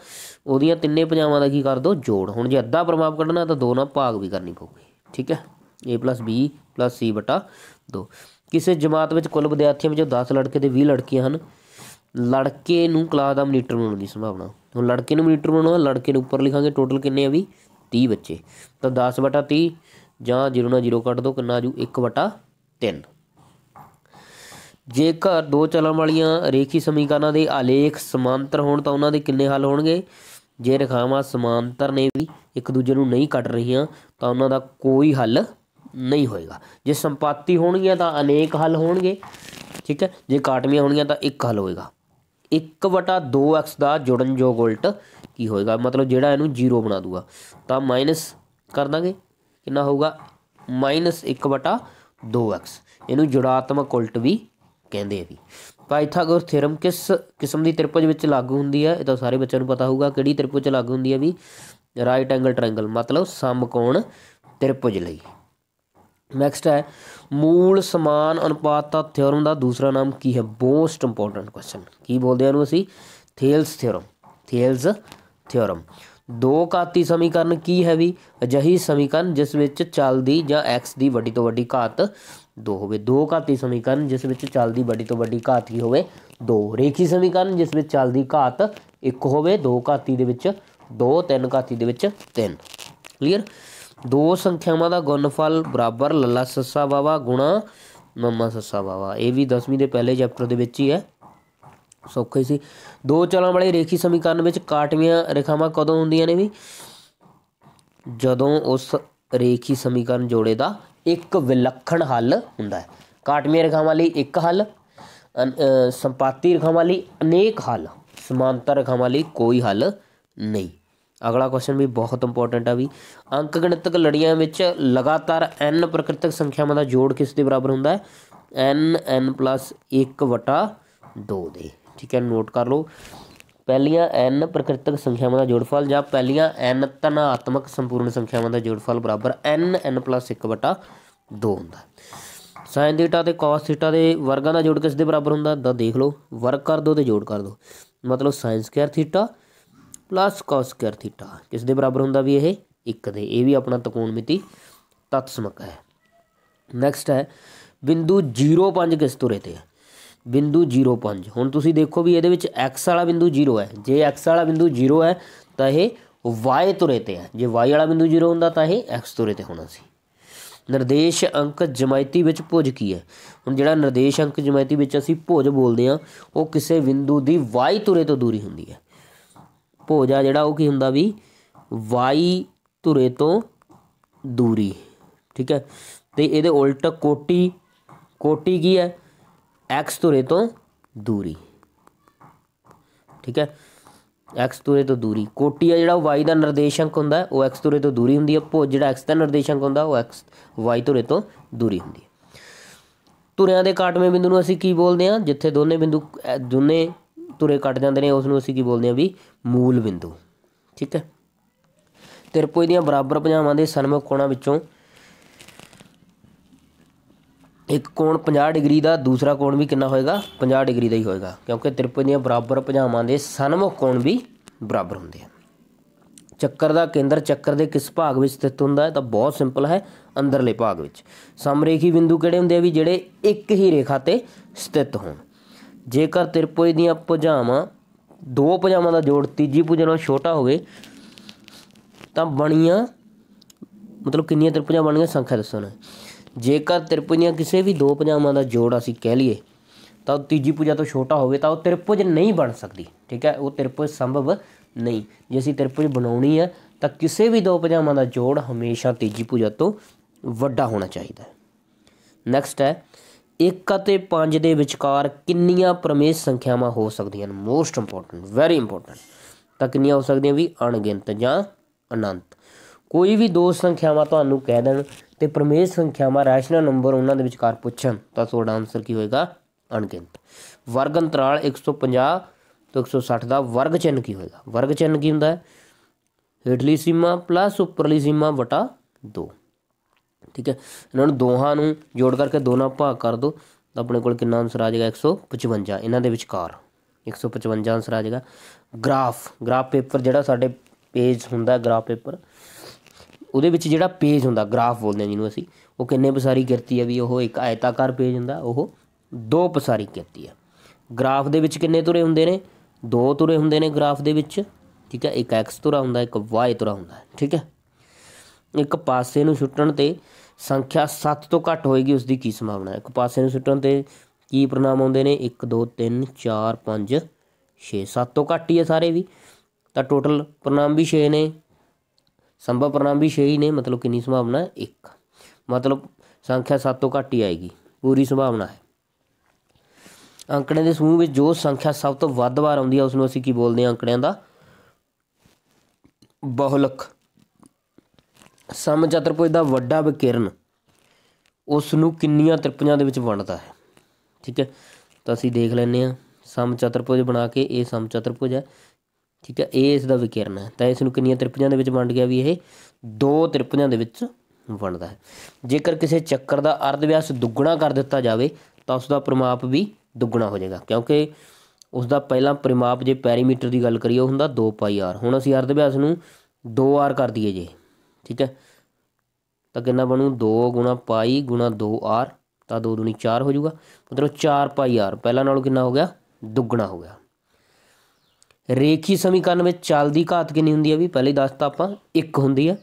ਉਹਦੀਆਂ ਤਿੰਨੇ ਪੰਜਾਵਾਂ ਦਾ ਕੀ ਕਰ ਦੋ ਜੋੜ ਹੁਣ ਜੇ ਅੱਧਾ ਪ੍ਰਮਾਪ ਕੱਢਣਾ ਤਾਂ ਦੋ ਨਾਲ ਭਾਗ ਵੀ ਕਰਨੀ ਪਊਗੀ ਠੀਕ ਹੈ a b c 2 ਕਿਸੇ ਜਮਾਤ ਵਿੱਚ ਕੁੱਲ ਵਿਦਿਆਰਥੀਆਂ ਵਿੱਚੋਂ 10 ਲੜਕੇ ਤੇ 20 ਲੜਕੀਆਂ ਹਨ ਲੜਕੇ ਨੂੰ ਕਲਾਸ ਦਾ ਮਨੀਟਰ ਬਣਾਉਣ ਦੀ ਸੰਭਾਵਨਾ ਹੁਣ ਲੜਕੇ ਨੂੰ ਮਨੀਟਰ ਬਣਾਉਣਾ ਲੜਕੇ ਨੂੰ ਉੱਪਰ ਲਿਖਾਂਗੇ ਟੋਟਲ ਕਿੰਨੇ ਆ ਵੀ 30 ਬੱਚੇ ਤਾਂ 10 ਬਟਾ 30 ਜਾਂ 0 ਨਾਲ 0 ਕੱਟ ਦੋ ਕਿੰਨਾ ਆ ਜੂ 1 ਬਟਾ 3 ਜੇਕਰ ਦੋ ਚਲਾਂ ਵਾਲੀਆਂ ਰੇਖੀ ਸਮੀਕਰਨਾਂ ਦੇ ਆਲੇਖ ਸਮਾਂਤਰ ਹੋਣ ਤਾਂ ਉਹਨਾਂ ਦੇ ਕਿੰਨੇ ਹੱਲ ਹੋਣਗੇ ਜੇ ਰੇਖਾਵਾਂ ਸਮਾਂਤਰ ਨੇ ਵੀ ਇੱਕ ਦੂਜੇ ਨੂੰ ਨਹੀਂ ਕੱਟ ਰਹੀਆਂ ਤਾਂ ਉਹਨਾਂ ਦਾ ਕੋਈ ਹੱਲ ਨਹੀਂ ਹੋਏਗਾ ਜੇ ਸੰਪਾਤੀ ਹੋਣਗੀਆਂ ਤਾਂ ਅਨੇਕ ਹੱਲ ਹੋਣਗੇ ਠੀਕ ਹੈ ਜੇ ਕਾਟਮੀਆਂ ਹੋਣਗੀਆਂ ਤਾਂ ਇੱਕ ਹੱਲ ਹੋਏਗਾ 1/2x ਦਾ ਜੁੜਨ ਜੋੜਨਯੋਗ ਉਲਟ ਕੀ ਹੋਏਗਾ ਮਤਲਬ ਜਿਹੜਾ ਇਹਨੂੰ 0 ਬਣਾ ਦੂਗਾ ਤਾਂ ਮਾਈਨਸ ਕਰ ਦਾਂਗੇ ਕਿੰਨਾ ਹੋਊਗਾ ਮਾਈਨਸ 1/2x ਇਹਨੂੰ ਜੁੜਾਤਮਕ ਉਲਟ ਵੀ ਕਹਿੰਦੇ ਆ ਵੀ ਪਾਈਥਾਗੋਰਸ ਥਿਅਰਮ ਕਿਸ ਕਿਸਮ ਦੀ ਤ੍ਰਿਭੁਜ ਵਿੱਚ ਲਾਗੂ ਹੁੰਦੀ ਹੈ ਇਹ ਤਾਂ ਸਾਰੇ ਬੱਚਿਆਂ ਨੂੰ ਪਤਾ ਹੋਊਗਾ ਕਿਹੜੀ ਤ੍ਰਿਭੁਜ ਲਾਗੂ ਹੁੰਦੀ ਹੈ ਵੀ ਰਾਈਟ ਐਂਗਲ ਟ੍ਰਾਇੰਗਲ ਮਤਲਬ ਸਮਕੋਣ ਤ੍ਰਿਭੁਜ ਲਈ ਨੈਕਸਟ ਹੈ ਮੂਲ ਸਮਾਨ ਅਨੁਪਾਤ ਦਾ ਥਿਓਰਮ ਦਾ ਦੂਸਰਾ ਨਾਮ ਕੀ ਹੈ ਬੋਸਟ ਇੰਪੋਰਟੈਂਟ ਕੁਐਸਚਨ ਕੀ ਬੋਲਦੇ ਹਨ ਉਹ ਅਸੀਂ ਥੇਲਸ ਥਿਓਰਮ ਥੇਲਸ ਥਿਓਰਮ ਦੋ ਘਾਤੀ ਸਮੀਕਰਨ ਕੀ ਹੈ ਵੀ ਅਜਿਹੀ ਸਮੀਕਰਨ ਜਿਸ ਵਿੱਚ ਚਲ ਦੀ ਜਾਂ x ਦੀ ਵੱਡੀ ਤੋਂ ਵੱਡੀ ਘਾਤ ਦੋ ਹੋਵੇ ਦੋ ਘਾਤੀ ਸਮੀਕਰਨ ਜਿਸ ਵਿੱਚ ਚਲ ਦੀ ਵੱਡੀ ਤੋਂ ਵੱਡੀ ਘਾਤ ਕੀ ਹੋਵੇ ਦੋ ਰੇਖੀ ਸਮੀਕਰਨ ਜਿਸ ਵਿੱਚ ਚਲ ਦੀ ਘਾਤ ਇੱਕ ਹੋਵੇ ਦੋ ਘਾਤੀ ਦੇ ਵਿੱਚ ਦੋ ਤਿੰਨ ਘਾਤੀ ਦੇ ਵਿੱਚ ਤਿੰਨ ਕਲੀਅਰ ਦੋ ਸੰਖਿਆਵਾਂ ਦਾ ਗੁਣਨਫਲ ਬਰਾਬਰ ਲੱਲਾ ਸੱਸਾ ਵਾਵਾ ਗੁਣਾ ਮੰਮਾ ਸੱਸਾ ਵਾਵਾ ਇਹ ਵੀ 10ਵੀਂ ਦੇ ਪਹਿਲੇ ਚੈਪਟਰ ਦੇ ਵਿੱਚ ਹੀ ਹੈ ਸੌਖੇ ਸੀ ਦੋ ਚਲਾਂ ਵਾਲੇ ਰੇਖੀ ਸਮੀਕਰਨ ਵਿੱਚ ਕਾਟਵੀਆਂ ਰੇਖਾਵਾਂ ਕਦੋਂ ਹੁੰਦੀਆਂ ਨੇ ਵੀ ਜਦੋਂ ਉਸ ਰੇਖੀ ਸਮੀਕਰਨ ਜੋੜੇ ਦਾ ਇੱਕ ਵਿਲੱਖਣ ਹੱਲ ਹੁੰਦਾ ਹੈ ਕਾਟਵੀਆਂ ਰੇਖਾਵਾਂ ਲਈ ਇੱਕ ਹੱਲ ਸੰਪਾਤੀ ਰੇਖਾਵਾਂ ਲਈ ਅਨੇਕ ਹੱਲ ਸਮਾਂਤਰ ਰੇਖਾਵਾਂ ਲਈ ਕੋਈ ਹੱਲ ਨਹੀਂ ਅਗਲਾ ਕੁਐਸਚਨ ਵੀ ਬਹੁਤ ਇੰਪੋਰਟੈਂਟ ਆ ਵੀ ਅੰਕ ਗਣਿਤਕ ਲੜੀਆਂ ਵਿੱਚ ਲਗਾਤਾਰ n ਪ੍ਰਕਿਰਤਕ ਸੰਖਿਆਵਾਂ ਦਾ ਜੋੜ ਕਿਸ ਦੇ ਬਰਾਬਰ ਹੁੰਦਾ ਹੈ n n 1/2 ਦੇ ਠੀਕ ਹੈ ਨੋਟ ਕਰ ਲਓ ਪਹਿਲੀਆਂ n ਪ੍ਰਕਿਰਤਕ ਸੰਖਿਆਵਾਂ ਦਾ ਜੋੜਫਲ ਜਾਂ ਪਹਿਲੀਆਂ n ਧਨਾਤਮਕ ਸੰਪੂਰਨ ਸੰਖਿਆਵਾਂ ਦਾ ਜੋੜਫਲ ਬਰਾਬਰ n n 1/2 ਹੁੰਦਾ sin θ ਤੇ cos θ ਦੇ ਵਰਗਾਂ ਦਾ ਜੋੜ ਕਿਸ ਦੇ ਬਰਾਬਰ ਹੁੰਦਾ ਦਾ ਦੇਖ ਲਓ ਵਰਗ ਕਰ ਦਿਓ ਤੇ ਜੋੜ ਕਰ ਦਿਓ ਮਤਲਬ sin² θ plus cos square theta ਕਿਸ ਦੇ ਬਰਾਬਰ ਹੁੰਦਾ ਵੀ ਇਹ 1 ਦੇ ਇਹ ਵੀ ਆਪਣਾ ਤਕੋਣਮਿਤੀ ਤਤਸਮਕ ਹੈ ਨੈਕਸਟ ਹੈ ਬਿੰਦੂ 05 ਕਿਸ ਤੁਰੇ ਤੇ ਹੈ ਬਿੰਦੂ 05 ਹੁਣ ਤੁਸੀਂ ਦੇਖੋ ਵੀ ਇਹਦੇ ਵਿੱਚ x ਵਾਲਾ ਬਿੰਦੂ 0 ਹੈ ਜੇ x ਵਾਲਾ ਬਿੰਦੂ 0 ਹੈ ਤਾਂ ਇਹ y ਤੁਰੇ ਤੇ ਹੈ ਜੇ y ਵਾਲਾ ਬਿੰਦੂ 0 ਹੁੰਦਾ ਤਾਂ ਇਹ x ਤੁਰੇ ਤੇ ਹੋਣਾ ਸੀ ਨਿਰਦੇਸ਼ ਅੰਕ ਜਮਾਇਤੀ ਵਿੱਚ ਭੁਜ ਕੀ ਹੈ ਹੁਣ ਜਿਹੜਾ ਨਿਰਦੇਸ਼ ਅੰਕ ਜਮਾਇਤੀ ਵਿੱਚ ਅਸੀਂ ਭੁਜ ਬੋਲਦੇ ਆ ਉਹ ਕਿਸੇ ਬਿੰਦੂ ਦੀ y ਤੁਰੇ ਤੋਂ ਦੂਰੀ ਹੁੰਦੀ ਹੈ ਭੋਜਾ ਜਿਹੜਾ ਉਹ ਕੀ ਹੁੰਦਾ ਵੀ ਵਾਈ ਧੁਰੇ ਤੋਂ ਦੂਰੀ ਠੀਕ ਹੈ ਤੇ ਇਹਦੇ ਉਲਟ ਕੋਟੀ ਕੋਟੀ ਕੀ ਹੈ x ਧੁਰੇ ਤੋਂ ਦੂਰੀ ਠੀਕ ਹੈ x ਧੁਰੇ ਤੋਂ ਦੂਰੀ ਕੋਟੀ ਆ ਜਿਹੜਾ y ਦਾ ਨਿਰਦੇਸ਼ਕ ਹੁੰਦਾ ਉਹ x ਧੁਰੇ ਤੋਂ ਦੂਰੀ ਹੁੰਦੀ ਹੈ ਭੋਜ ਜਿਹੜਾ x ਦਾ ਨਿਰਦੇਸ਼ਕ ਹੁੰਦਾ ਉਹ x y ਧੁਰੇ ਤੋਂ ਦੂਰੀ ਹੁੰਦੀ ਹੈ ਧੁਰਿਆਂ ਦੇ ਕਾਟਵੇਂ ਬਿੰਦੂ ਨੂੰ ਅਸੀਂ ਕੀ ਬੋਲਦੇ ਹਾਂ ਜਿੱਥੇ ਦੋਨੇ ਬਿੰਦੂ ਦੋਨੇ ਤੁਰੇ ਕੱਟ ਜਾਂਦੇ ਨੇ ਉਸ ਨੂੰ ਅਸੀਂ ਕੀ ਬੋਲਦੇ ਆ ਵੀ ਮੂਲ ਬਿੰਦੂ ਠੀਕ ਹੈ ਤਿਰਪੋਈ ਦੀਆਂ ਬਰਾਬਰ ਭੁਜਾਵਾਂ ਦੇ ਸਨਮੁਖ ਕੋਣਾਂ ਵਿੱਚੋਂ ਇੱਕ ਕੋਣ 50 ਡਿਗਰੀ ਦਾ ਦੂਸਰਾ ਕੋਣ ਵੀ ਕਿੰਨਾ ਹੋਏਗਾ 50 ਡਿਗਰੀ ਦਾ ਹੀ ਹੋਏਗਾ ਕਿਉਂਕਿ ਤਿਰਪੋਈ ਦੀਆਂ ਬਰਾਬਰ ਭੁਜਾਵਾਂ ਦੇ ਸਨਮੁਖ ਕੋਣ ਵੀ ਬਰਾਬਰ ਹੁੰਦੇ ਆ ਚੱਕਰ ਦਾ ਕੇਂਦਰ ਚੱਕਰ ਦੇ ਕਿਸ ਭਾਗ ਵਿੱਚ ਸਥਿਤ ਹੁੰਦਾ ਹੈ ਤਾਂ ਬਹੁਤ ਸਿੰਪਲ ਹੈ ਅੰਦਰਲੇ ਭਾਗ ਵਿੱਚ ਸਮਰੇਖੀ ਬਿੰਦੂ ਕਿਹੜੇ ਹੁੰਦੇ ਆ ਵੀ ਜਿਹੜੇ ਇੱਕ ਹੀ ਰੇਖਾ ਤੇ ਸਥਿਤ ਹੋਣ ਜੇਕਰ ਤਿਰਪੁਰੀ ਦੀਆਂ ਭੁਜਾਵਾਂ ਦੋ ਭੁਜਾਵਾਂ ਦਾ ਜੋੜ ਤੀਜੀ ਭੁਜਾ ਨਾਲੋਂ ਛੋਟਾ ਹੋਵੇ ਤਾਂ ਬਣੀਆਂ ਮਤਲਬ ਕਿੰਨੀਆਂ ਤਿਰਪੁਜਾਂ ਬਣ ਗਈਆਂ ਸੰਖਿਆ ਨਾ ਜੇਕਰ ਤ੍ਰਿਪੁਜੀਆਂ ਦੀਆਂ ਕਿਸੇ ਵੀ ਦੋ ਭੁਜਾਵਾਂ ਦਾ ਜੋੜ ਅਸੀਂ ਕਹਿ ਲਈਏ ਤਾਂ ਤੀਜੀ ਭੁਜਾ ਤੋਂ ਛੋਟਾ ਹੋਵੇ ਤਾਂ ਉਹ ਤ੍ਰਿਪੁਜ ਨਹੀਂ ਬਣ ਸਕਦੀ ਠੀਕ ਹੈ ਉਹ ਤ੍ਰਿਪੁਜ ਸੰਭਵ ਨਹੀਂ ਜੇ ਅਸੀਂ ਤ੍ਰਿਪੁਜ ਬਣਾਉਣੀ ਹੈ ਤਾਂ ਕਿਸੇ ਵੀ ਦੋ ਭੁਜਾਵਾਂ ਦਾ ਜੋੜ ਹਮੇਸ਼ਾ ਤੀਜੀ ਭੁਜਾ ਤੋਂ ਵੱਡਾ ਹੋਣਾ ਚਾਹੀਦਾ ਹੈ ਨੈਕਸਟ ਹੈ 1 ਅਤੇ 5 ਦੇ ਵਿਚਕਾਰ ਕਿੰਨੀਆਂ ਪਰਮੇਸ਼ ਸੰਖਿਆਵਾਂ ਹੋ ਸਕਦੀਆਂ ਹਨ ਮੋਸਟ ਇੰਪੋਰਟੈਂਟ ਵੈਰੀ ਇੰਪੋਰਟੈਂਟ ਤਾਂ ਕਿੰਨੀਆਂ ਹੋ ਸਕਦੀਆਂ ਵੀ ਅਣਗਿਣਤ ਜਾਂ ਅਨੰਤ ਕੋਈ ਵੀ ਦੋ ਸੰਖਿਆਵਾਂ ਤੁਹਾਨੂੰ ਕਹਿ ਦੇਣ ਤੇ ਪਰਮੇਸ਼ ਸੰਖਿਆਵਾਂ ਰੈਸ਼ਨਲ ਨੰਬਰ ਉਹਨਾਂ ਦੇ ਵਿਚਕਾਰ ਪੁੱਛਣ ਤਾਂ ਤੁਹਾਡਾ ਆਨਸਰ ਕੀ ਹੋਏਗਾ ਅਣਗਿਣਤ ਵਰਗ ਅੰਤਰਾਲ 150 ਤੋਂ 160 ਦਾ ਵਰਗ ਚਿੰਨ ਕੀ ਹੋਏਗਾ ਵਰਗ ਚਿੰਨ ਕੀ ਹੁੰਦਾ ਹੈ ਹੇਠਲੀ ਸੀਮਾ ਪਲੱਸ ਉੱਪਰਲੀ ਸੀਮਾ ਵਟਾ 2 ਠੀਕ ਹੈ ਇਹਨਾਂ ਨੂੰ ਦੋਹਾਂ ਨੂੰ ਜੋੜ ਕਰਕੇ ਦੋਨਾਂ ਭਾਗ ਕਰ ਦਿਓ ਤਾਂ ਆਪਣੇ ਕੋਲ ਕਿੰਨਾ ਆਨਸਰ ਆ ਜਾਏਗਾ 155 ਇਹਨਾਂ ਦੇ ਵਿਚਕਾਰ 155 ਆਨਸਰ ਆ ਜਾਏਗਾ ਗ੍ਰਾਫ ਗ੍ਰਾਫ ਪੇਪਰ ਜਿਹੜਾ ਸਾਡੇ ਪੇਜ ਹੁੰਦਾ ਗ੍ਰਾਫ ਪੇਪਰ ਉਹਦੇ ਵਿੱਚ ਜਿਹੜਾ ਪੇਜ ਹੁੰਦਾ ਗ੍ਰਾਫ ਬੋਲਦੇ ਜਿਹਨੂੰ ਅਸੀਂ ਉਹ ਕਿੰਨੇ ਪਸਾਰੀ ਕਿਰਤੀ ਹੈ ਵੀ ਉਹ ਇੱਕ ਆਇਤਾਕਾਰ ਪੇਜ ਹੁੰਦਾ ਉਹ ਦੋ ਪਸਾਰੀ ਕਿਰਤੀ ਹੈ ਗ੍ਰਾਫ ਦੇ ਵਿੱਚ ਕਿੰਨੇ ਤੁਰੇ ਹੁੰਦੇ ਨੇ ਦੋ ਤੁਰੇ ਹੁੰਦੇ ਨੇ ਗ੍ਰਾਫ ਦੇ ਵਿੱਚ ਠੀਕ ਹੈ ਇੱਕ ਐਕਸ ਤੁਰਾ ਹੁੰਦਾ ਇੱਕ ਵਾਈ ਤੁਰਾ ਹੁੰਦਾ ਠੀਕ ਹੈ ਇੱਕ ਪਾਸੇ ਨੂੰ ਛੁੱਟਣ ਤੇ ਸੰਖਿਆ 7 ਤੋਂ ਘੱਟ ਹੋਏਗੀ ਉਸ ਦੀ ਕੀ ਸੰਭਾਵਨਾ ਹੈ ਇੱਕ ਪਾਸੇ ਨੂੰ ਸੁੱਟਣ ਤੇ ਕੀ ਪ੍ਰਣਾਮ ਆਉਂਦੇ ਨੇ 1 2 3 4 5 6 7 ਤੋਂ ਘੱਟ ਹੀ ਹੈ ਸਾਰੇ ਵੀ ਤਾਂ ਟੋਟਲ ਪ੍ਰਣਾਮ ਵੀ 6 ਨੇ ਸੰਭਵ ਪ੍ਰਣਾਮ ਵੀ 6 ਹੀ ਨੇ ਮਤਲਬ ਕਿੰਨੀ ਸੰਭਾਵਨਾ ਹੈ 1 ਮਤਲਬ ਸੰਖਿਆ 7 ਤੋਂ ਘੱਟ ਹੀ ਆਏਗੀ ਪੂਰੀ ਸੰਭਾਵਨਾ ਹੈ ਅੰਕੜਿਆਂ ਦੇ ਸਮੂਹ ਵਿੱਚ ਜੋ ਸੰਖਿਆ ਸਭ ਤੋਂ ਵੱਧ ਵਾਰ ਆਉਂਦੀ ਹੈ ਉਸ ਨੂੰ ਅਸੀਂ ਕੀ ਬੋਲਦੇ ਹਾਂ ਅੰਕੜਿਆਂ ਦਾ ਬਹੁਲਕ ਸਮ ਚਤਰਪੁਜ ਦਾ ਵੱਡਾ ਵਿਕਿਰਨ ਉਸ ਨੂੰ ਕਿੰਨੀਆਂ ਤ੍ਰਿਪੁਜਾਂ ਦੇ ਵਿੱਚ ਵੰਡਦਾ ਹੈ ਠੀਕ ਹੈ ਤਾਂ ਅਸੀਂ ਦੇਖ ਲੈਂਦੇ ਆ ਸਮ ਚਤਰਪੁਜ ਬਣਾ ਕੇ ਇਹ ਸਮ ਚਤਰਪੁਜ ਹੈ ਠੀਕ ਹੈ ਇਹ ਇਸ ਦਾ ਵਿਕਿਰਨ ਹੈ ਤਾਂ ਇਸ ਨੂੰ ਕਿੰਨੀਆਂ ਤ੍ਰਿਪੁਜਾਂ ਦੇ ਵਿੱਚ ਵੰਡ ਗਿਆ ਵੀ ਇਹ ਦੋ ਤ੍ਰਿਪੁਜਾਂ ਦੇ ਵਿੱਚ ਵੰਡਦਾ ਹੈ ਜੇਕਰ ਕਿਸੇ ਚੱਕਰ ਦਾ ਅਰਧ ਵਿਆਸ ਦੁੱਗਣਾ ਕਰ ਦਿੱਤਾ ਜਾਵੇ ਤਾਂ ਉਸ ਦਾ ਪਰਿਮਾਪ ਵੀ ਦੁੱਗਣਾ ਹੋ ਜਾਏਗਾ ਕਿਉਂਕਿ ਉਸ ਦਾ ਪਹਿਲਾਂ ਪਰਿਮਾਪ ਜੇ ਪੈਰੀਮੀਟਰ ਦੀ ਗੱਲ ਕਰੀਏ ਉਹ ਹੁੰਦਾ 2 ਪਾਈ r ਹੁਣ ਅਸੀਂ ਅਰਧ ਵਿਆਸ ਨੂੰ 2 ਆਰ ਕਰ ਦਈਏ ਜੇ ਠੀਕ ਹੈ ਤਾਂ ਕਿੰਨਾ ਬਣੂ 2 ਗੁਣਾ ਪਾਈ ਗੁਣਾ 2r ਤਾਂ 2 ਦੂਣੀ 4 ਹੋ ਜਾਊਗਾ ਮਤਲਬ 4 ਪਾਈ r ਪਹਿਲਾਂ ਨਾਲੋਂ ਕਿੰਨਾ ਹੋ ਗਿਆ ਦੁੱਗਣਾ ਹੋ ਗਿਆ ਰੇਖੀ ਸਮੀਕਰਨ ਵਿੱਚ ਚਲ ਦੀ ਘਾਤ ਕਿੰਨੀ ਹੁੰਦੀ ਹੈ ਵੀ ਪਹਿਲੇ ਦੱਸਤਾ ਆਪਾਂ 1 ਹੁੰਦੀ ਹੈ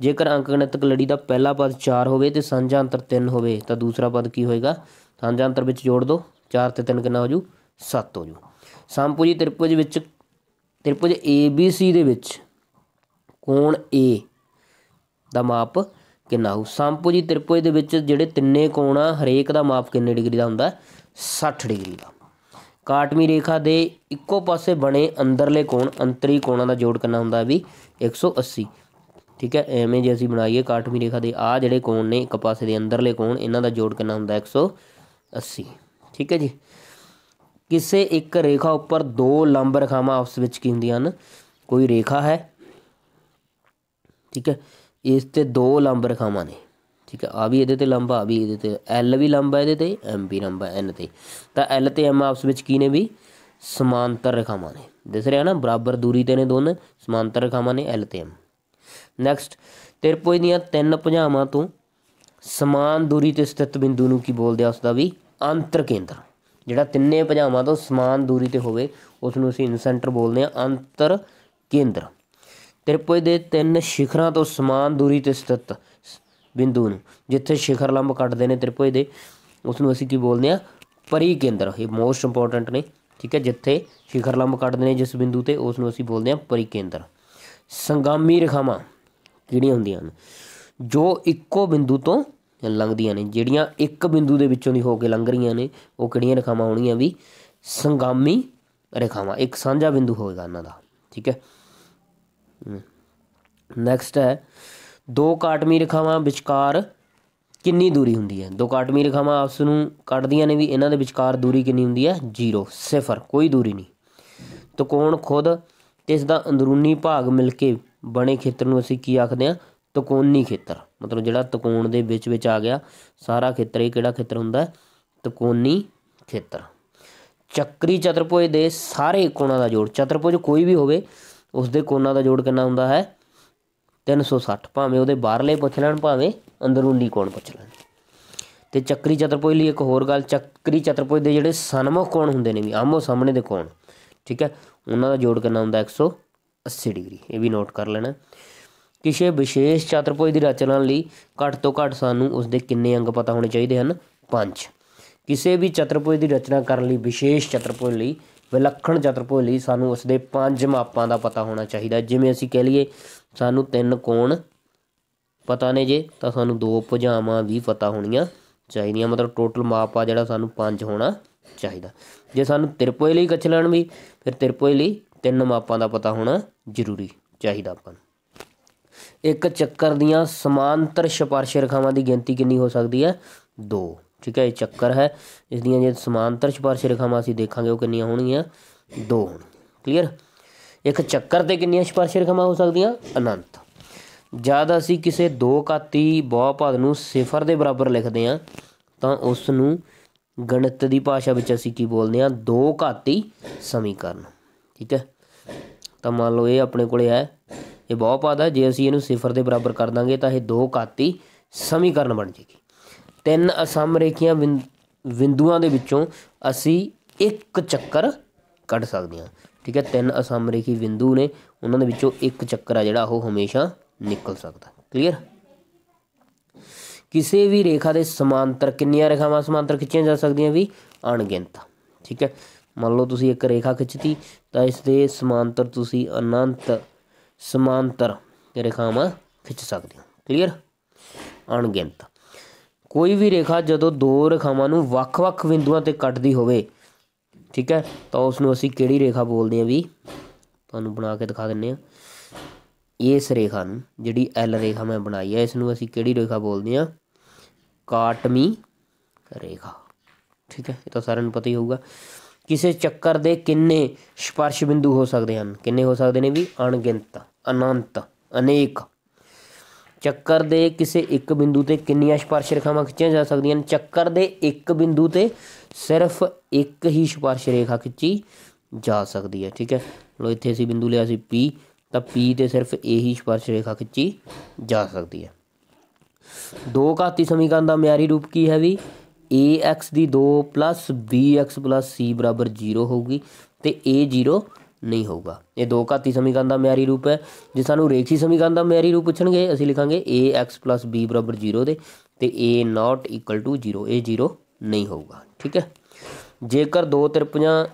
ਜੇਕਰ ਅੰਕਗਣਿਤਕ ਲੜੀ ਦਾ ਪਹਿਲਾ ਪਦ 4 ਹੋਵੇ ਤੇ ਸਾਂਝਾ ਅੰਤਰ 3 ਹੋਵੇ ਤਾਂ ਦੂਸਰਾ ਪਦ ਕੀ ਹੋਏਗਾ ਸਾਂਝਾ ਅੰਤਰ ਵਿੱਚ ਜੋੜ ਦਿਓ 4 ਤੇ 3 ਕਿੰਨਾ ਹੋ ਜੂ 7 ਹੋ ਜੂ ਸੰਪੂਜੀ ਤ੍ਰਿਪੁਜ ਵਿੱਚ ਤ੍ਰਿਪੁਜ ABC ਦੇ ਵਿੱਚ ਕੋਣ A ਦਾ ਮਾਪ ਕਿੰਨਾ ਹੋ ਜੀ ਤ੍ਰਿਪੁਜ ਦੇ ਵਿੱਚ ਜਿਹੜੇ ਤਿੰਨੇ ਕੋਣ ਆ ਹਰੇਕ ਦਾ ਮਾਪ ਕਿੰਨੇ ਡਿਗਰੀ ਦਾ ਹੁੰਦਾ 60 ਡਿਗਰੀ ਦਾ ਕਾਟਮੀ ਰੇਖਾ ਦੇ ਇੱਕੋ ਪਾਸੇ ਬਣੇ ਅੰਦਰਲੇ ਕੋਣ ਅੰਤਰੀ ਕੋਣਾਂ ਦਾ ਜੋੜ ਕਿੰਨਾ ਹੁੰਦਾ ਵੀ 180 ਠੀਕ ਹੈ ਐਵੇਂ ਜੇ ਅਸੀਂ ਬਣਾਈਏ ਕਾਟਮੀ ਰੇਖਾ ਦੇ ਆ ਜਿਹੜੇ ਕੋਣ ਨੇ ਇੱਕ ਪਾਸੇ ਦੇ ਅੰਦਰਲੇ ਕੋਣ ਇਹਨਾਂ ਦਾ ਜੋੜ ਕਿੰਨਾ ਹੁੰਦਾ 180 ਠੀਕ ਹੈ ਜੀ ਕਿਸੇ ਇੱਕ ਰੇਖਾ ਉੱਪਰ ਦੋ ਲੰਬ ਰੇਖਾਵਾਂ ਆਪਸ ਵਿੱਚ ਕੀ ਹੁੰਦੀਆਂ ਹਨ ਕੋਈ ਰੇਖਾ ਹੈ ਠੀਕ ਹੈ ਇਸ ਤੇ ਦੋ ਲੰਬ ਰਖਾਵਾਂ ਨੇ ਠੀਕ ਹੈ ਆ ਵੀ ਇਹਦੇ ਤੇ ਲੰਬਾ ਆ ਵੀ ਇਹਦੇ ਤੇ ਐਲ ਵੀ ਲੰਬਾ ਇਹਦੇ ਤੇ ਐਮ ਵੀ ਲੰਬ ਐਨ ਤੇ ਤਾਂ ਐਲ ਤੇ ਐਮ ਆਪਸ ਵਿੱਚ ਕੀ ਨੇ ਵੀ ਸਮਾਂਤਰ ਰਖਾਵਾਂ ਨੇ ਦਿਸ ਰਿਹਾ ਨਾ ਬਰਾਬਰ ਦੂਰੀ ਤੇ ਨੇ ਦੋਨੇ ਸਮਾਂਤਰ ਰਖਾਵਾਂ ਨੇ ਐਲ ਤੇ ਐਮ ਨੈਕਸਟ ਤਿਰਭੁਜ ਦੀਆਂ ਤਿੰਨ ਭੁਜਾਵਾਂ ਤੋਂ ਸਮਾਨ ਦੂਰੀ ਤੇ ਸਥਿਤ ਬਿੰਦੂ ਨੂੰ ਕੀ ਬੋਲਦੇ ਆ ਉਸ ਦਾ ਵੀ ਅੰਤਰ ਕੇਂਦਰ ਜਿਹੜਾ ਤਿੰਨੇ ਭੁਜਾਵਾਂ ਤੋਂ ਸਮਾਨ ਦੂਰੀ ਤੇ ਹੋਵੇ ਉਸ ਨੂੰ ਅਸੀਂ ਇਨਸੈਂਟਰ ਬੋਲਦੇ ਆ ਅੰਤਰ ਕੇਂਦਰ ਤ੍ਰਿਪੁਜ ਦੇ ਤਿੰਨ ਸ਼ਿਖਰਾਂ ਤੋਂ ਸਮਾਨ ਦੂਰੀ ਤੇ ਸਥਿਤ ਬਿੰਦੂ ਨੂੰ ਜਿੱਥੇ ਸ਼ਿਖਰ ਲੰਬ ਕੱਟਦੇ ਨੇ ਤ੍ਰਿਪੁਜ ਦੇ ਉਸ ਨੂੰ ਅਸੀਂ ਕੀ ਬੋਲਦੇ ਆ ਪਰੀ ਕੇਂਦਰ ਇਹ ਮੋਸਟ ਇੰਪੋਰਟੈਂਟ ਨੇ ਠੀਕ ਹੈ ਜਿੱਥੇ ਸ਼ਿਖਰ ਲੰਬ ਕੱਟਦੇ ਨੇ ਜਿਸ ਬਿੰਦੂ ਤੇ ਉਸ ਨੂੰ ਅਸੀਂ ਬੋਲਦੇ ਆ ਪਰੀ ਕੇਂਦਰ ਸੰਗਾਮੀ ਰੇਖਾਵਾਂ ਕਿਹੜੀਆਂ ਹੁੰਦੀਆਂ ਹਨ ਜੋ ਇੱਕੋ ਬਿੰਦੂ ਤੋਂ ਲੰਘਦੀਆਂ ਨੇ ਜਿਹੜੀਆਂ ਇੱਕ ਬਿੰਦੂ ਦੇ ਵਿੱਚੋਂ ਦੀ ਹੋ ਕੇ ਲੰਘ ਰਹੀਆਂ ਨੇ ਉਹ ਕਿਹੜੀਆਂ ਰੇਖਾਵਾਂ ਹੋਣੀਆਂ ਵੀ ਸੰਗਾਮੀ ਰੇਖਾਵਾਂ ਇੱਕ ਸਾਂਝਾ ਬਿੰਦੂ ਹੋਏਗਾ ਇਹਨਾਂ ਦਾ ਠੀਕ ਹੈ ਨੈਕਸਟ ਹੈ ਦੋ ਕਾਟਮੀ ਰਖਾਵਾਂ ਵਿਚਕਾਰ ਕਿੰਨੀ ਦੂਰੀ ਹੁੰਦੀ ਹੈ ਦੋ ਕਾਟਮੀ ਰਖਾਵਾਂ ਆਪਸ ਨੂੰ ਕੱਟਦੀਆਂ ਨੇ ਵੀ ਇਹਨਾਂ ਦੇ ਵਿਚਕਾਰ ਦੂਰੀ ਕਿੰਨੀ ਹੁੰਦੀ ਹੈ 0 ਸਿਫਰ ਕੋਈ ਦੂਰੀ ਨਹੀਂ ਤਾਂ ਕੋਣ ਖੁਦ ਤੇ ਇਸ ਦਾ ਅੰਦਰੂਨੀ ਭਾਗ ਮਿਲ ਕੇ ਬਣੇ ਖੇਤਰ ਨੂੰ ਅਸੀਂ ਕੀ ਆਖਦੇ ਹਾਂ ਤਕੋਣੀ ਖੇਤਰ ਮਤਲਬ ਜਿਹੜਾ ਤਕੋਣ ਦੇ ਵਿੱਚ ਵਿੱਚ ਆ ਗਿਆ ਸਾਰਾ ਖੇਤਰ ਇਹ ਕਿਹੜਾ ਖੇਤਰ ਹੁੰਦਾ ਤਕੋਣੀ ਖੇਤਰ ਚੱਕਰੀ ਚਤਰਭੁਜ ਦੇ ਸਾਰੇ ਕੋਣਾਂ ਦਾ ਜੋੜ ਚਤਰਪੋਜ ਕੋਈ ਵੀ ਹੋਵੇ ਉਸ ਦੇ ਕੋਨਾਂ ਦਾ ਜੋੜ ਕਿੰਨਾ ਹੁੰਦਾ ਹੈ 360 ਭਾਵੇਂ ਉਹਦੇ ਬਾਹਰਲੇ ਪੁੱਛ ਲੈਣ ਭਾਵੇਂ ਅੰਦਰੂਨੀ ਕੋਣ ਪੁੱਛ ਲੈਣ ਤੇ ਚੱਕਰੀ ਚਤਰਪੋਈ ਲਈ ਇੱਕ ਹੋਰ ਗੱਲ ਚੱਕਰੀ ਚਤਰਪੋਈ ਦੇ ਜਿਹੜੇ ਸਨਮੁਖ ਕੋਣ ਹੁੰਦੇ ਨੇ ਵੀ ਆਮੋ ਸਾਹਮਣੇ ਦੇ ਕੋਣ ਠੀਕ ਹੈ ਉਹਨਾਂ ਦਾ ਜੋੜ ਕਿੰਨਾ ਹੁੰਦਾ 180 ਡਿਗਰੀ ਇਹ ਵੀ ਨੋਟ ਕਰ ਲੈਣਾ ਕਿਸੇ ਵਿਸ਼ੇਸ਼ ਚਤਰਪੋਈ ਦੀ ਰਚਨਾ ਲਈ ਘੱਟ ਤੋਂ ਘੱਟ ਸਾਨੂੰ ਉਸ ਦੇ ਕਿੰਨੇ ਅੰਗ ਪਤਾ ਹੋਣੇ ਚਾਹੀਦੇ ਹਨ 5 ਕਿਸੇ ਵੀ ਚਤਰਪੋਈ ਦੀ ਰਚਨਾ ਕਰਨ ਲਈ ਵਿਸ਼ੇਸ਼ ਚਤਰਪੋਈ ਲਈ ਵਿਲੱਖਣ ਚਤੁਰਭੁਜ ਲਈ ਸਾਨੂੰ ਉਸ ਦੇ ਪੰਜ ਮਾਪਾਂ ਦਾ ਪਤਾ ਹੋਣਾ ਚਾਹੀਦਾ ਜਿਵੇਂ ਅਸੀਂ ਕਹਿ ਲਈਏ ਸਾਨੂੰ ਤਿੰਨ ਕੋਣ ਪਤਾ ਨੇ ਜੇ ਤਾਂ ਸਾਨੂੰ ਦੋ ਭੁਜਾਵਾਂ ਵੀ ਪਤਾ ਹੋਣੀਆਂ ਚਾਹੀਦੀਆਂ ਮਤਲਬ ਟੋਟਲ ਮਾਪ ਆ ਜਿਹੜਾ ਸਾਨੂੰ ਪੰਜ ਹੋਣਾ ਚਾਹੀਦਾ ਜੇ ਸਾਨੂੰ ਤਿਰਪੋਏ ਲਈ ਕੱਚ ਲੈਣ ਵੀ ਫਿਰ ਤਿਰਪੋਏ ਲਈ ਤਿੰਨ ਮਾਪਾਂ ਦਾ ਪਤਾ ਹੋਣਾ ਜ਼ਰੂਰੀ ਚਾਹੀਦਾ ਆਪਾਂ ਨੂੰ ਇੱਕ ਚੱਕਰ ਦੀਆਂ ਸਮਾਂਤਰ ਸਪਰਸ਼ ਰੇਖਾਵਾਂ ਦੀ ਗਿਣਤੀ ਕਿੰਨੀ ਹੋ ਸਕਦੀ ਹੈ 2 ਠੀਕ ਹੈ ਇਹ ਚੱਕਰ ਹੈ ਇਸ ਦੀਆਂ ਜੇ ਸਮਾਂਤਰ ਸਪਰਸ਼ ਰੇਖਾਵਾਂ ਅਸੀਂ ਦੇਖਾਂਗੇ ਉਹ ਕਿੰਨੀਆਂ ਹੋਣਗੀਆਂ ਦੋ ਕਲੀਅਰ ਇੱਕ ਚੱਕਰ ਤੇ ਕਿੰਨੀਆਂ ਸਪਰਸ਼ ਰੇਖਾਵਾਂ ਹੋ ਸਕਦੀਆਂ ਅਨੰਤ ਜਦ ਅਸੀਂ ਕਿਸੇ ਦੋ ਕਾਤੀ ਬਹੁਪਦ ਨੂੰ ਸਿਫਰ ਦੇ ਬਰਾਬਰ ਲਿਖਦੇ ਹਾਂ ਤਾਂ ਉਸ ਨੂੰ ਗਣਿਤ ਦੀ ਭਾਸ਼ਾ ਵਿੱਚ ਅਸੀਂ ਕੀ ਬੋਲਦੇ ਹਾਂ ਦੋ ਘਾਤੀ ਸਮੀਕਰਨ ਠੀਕ ਹੈ ਤਾਂ ਮੰਨ ਲਓ ਇਹ ਆਪਣੇ ਕੋਲੇ ਹੈ ਇਹ ਬਹੁਪਦ ਹੈ ਜੇ ਅਸੀਂ ਇਹਨੂੰ ਸਿਫਰ ਦੇ ਬਰਾਬਰ ਕਰ ਦਾਂਗੇ ਤਾਂ ਇਹ ਦੋ ਘਾਤੀ ਸਮੀਕਰਨ ਬਣ ਜੇਗੀ ਤਿੰਨ ਅਸਮ ਰੇਖੀਆਂ ਬਿੰਦੂਆਂ ਦੇ ਵਿੱਚੋਂ ਅਸੀਂ ਇੱਕ ਚੱਕਰ ਕੱਢ ਸਕਦੇ ਹਾਂ ਠੀਕ ਹੈ ਤਿੰਨ ਅਸਮ ਰੇਖੀ ਬਿੰਦੂ ਨੇ ਉਹਨਾਂ ਦੇ ਵਿੱਚੋਂ ਇੱਕ ਚੱਕਰ ਆ ਜਿਹੜਾ ਉਹ ਹਮੇਸ਼ਾ ਨਿਕਲ ਸਕਦਾ ਕਲੀਅਰ ਕਿਸੇ ਵੀ ਰੇਖਾ ਦੇ ਸਮਾਂਤਰ ਕਿੰਨੀਆਂ ਰੇਖਾਵਾਂ ਸਮਾਂਤਰ ਖਿੱਚੀਆਂ ਜਾ ਸਕਦੀਆਂ ਵੀ ਅਣਗਿਣਤ ਠੀਕ ਹੈ ਮੰਨ ਲਓ ਤੁਸੀਂ ਇੱਕ ਰੇਖਾ ਖਿੱਚਤੀ ਤਾਂ ਇਸ ਦੇ ਸਮਾਂਤਰ ਤੁਸੀਂ ਅਨੰਤ ਸਮਾਂਤਰ ਰੇਖਾਵਾਂ ਖਿੱਚ ਸਕਦੇ ਹੋ ਕਲੀਅਰ ਅਣਗਿਣਤ ਕੋਈ ਵੀ ਰੇਖਾ ਜਦੋਂ ਦੋ ਰੇਖਾਵਾਂ ਨੂੰ ਵੱਖ-ਵੱਖ ਬਿੰਦੂਆਂ ਤੇ ਕੱਟਦੀ ਹੋਵੇ ਠੀਕ ਹੈ ਤਾਂ ਉਸ ਨੂੰ ਅਸੀਂ ਕਿਹੜੀ ਰੇਖਾ ਬੋਲਦੇ ਆ ਵੀ ਤੁਹਾਨੂੰ ਬਣਾ ਕੇ ਦਿਖਾ ਦਿੰਨੇ ਆ ਇਸ ਰੇਖਾ ਨੂੰ ਜਿਹੜੀ ਐਲ ਰੇਖਾ ਮੈਂ ਬਣਾਈ ਹੈ ਇਸ ਨੂੰ ਅਸੀਂ ਕਿਹੜੀ ਰੇਖਾ ਬੋਲਦੇ ਆ ਕਾਟਮੀ ਰੇਖਾ ਠੀਕ ਹੈ ਇਹ ਤਾਂ ਸਾਰਿਆਂ ਨੂੰ ਪਤਾ ਹੀ ਹੋਊਗਾ ਕਿਸੇ ਚੱਕਰ ਦੇ ਕਿੰਨੇ ਸਪਰਸ਼ ਬਿੰਦੂ ਹੋ ਸਕਦੇ ਹਨ ਕਿੰਨੇ ਹੋ ਸਕਦੇ ਨੇ ਵੀ ਅਣਗਿਣਤ ਅਨੰਤ ਅਨੇਕ ਚੱਕਰ ਦੇ ਕਿਸੇ ਇੱਕ ਬਿੰਦੂ ਤੇ ਕਿੰਨੀਆਂ ਸਪਰਸ਼ ਰੇਖਾਵਾਂ ਖਿੱਚੀਆਂ ਜਾ ਸਕਦੀਆਂ ਨੇ ਚੱਕਰ ਦੇ ਇੱਕ ਬਿੰਦੂ ਤੇ ਸਿਰਫ ਇੱਕ ਹੀ ਸਪਰਸ਼ ਰੇਖਾ ਖਿੱਚੀ ਜਾ ਸਕਦੀ ਹੈ ਠੀਕ ਹੈ ਲੋ ਇੱਥੇ ਅਸੀਂ ਬਿੰਦੂ ਲਿਆ ਸੀ P ਤਾਂ P ਤੇ ਸਿਰਫ ਇਹੀ ਸਪਰਸ਼ ਰੇਖਾ ਖਿੱਚੀ ਜਾ ਸਕਦੀ ਹੈ ਦੋ ਘਾਤੀ ਸਮੀਕਰਨ ਦਾ ਮਿਆਰੀ ਰੂਪ ਕੀ ਹੈ ਵੀ ax ਦੀ 2 bx c 0 ਹੋਊਗੀ ਤੇ a 0 ਨਹੀਂ ਹੋਊਗਾ ਇਹ ਦੋ ਘਾਤੀ ਸਮੀਕਰਨ ਦਾ ਮਿਆਰੀ ਰੂਪ ਹੈ ਜੇ ਸਾਨੂੰ ਰੇਖੀ ਸਮੀਕਰਨ ਦਾ ਮਿਆਰੀ ਰੂਪ ਪੁੱਛਣਗੇ ਅਸੀਂ ਲਿਖਾਂਗੇ ax b 0 ਦੇ ਤੇ a not 0 ਇਹ 0 ਨਹੀਂ ਹੋਊਗਾ ਠੀਕ ਹੈ ਜੇਕਰ ਦੋ ਤ੍ਰਿਪੁਜਾਂ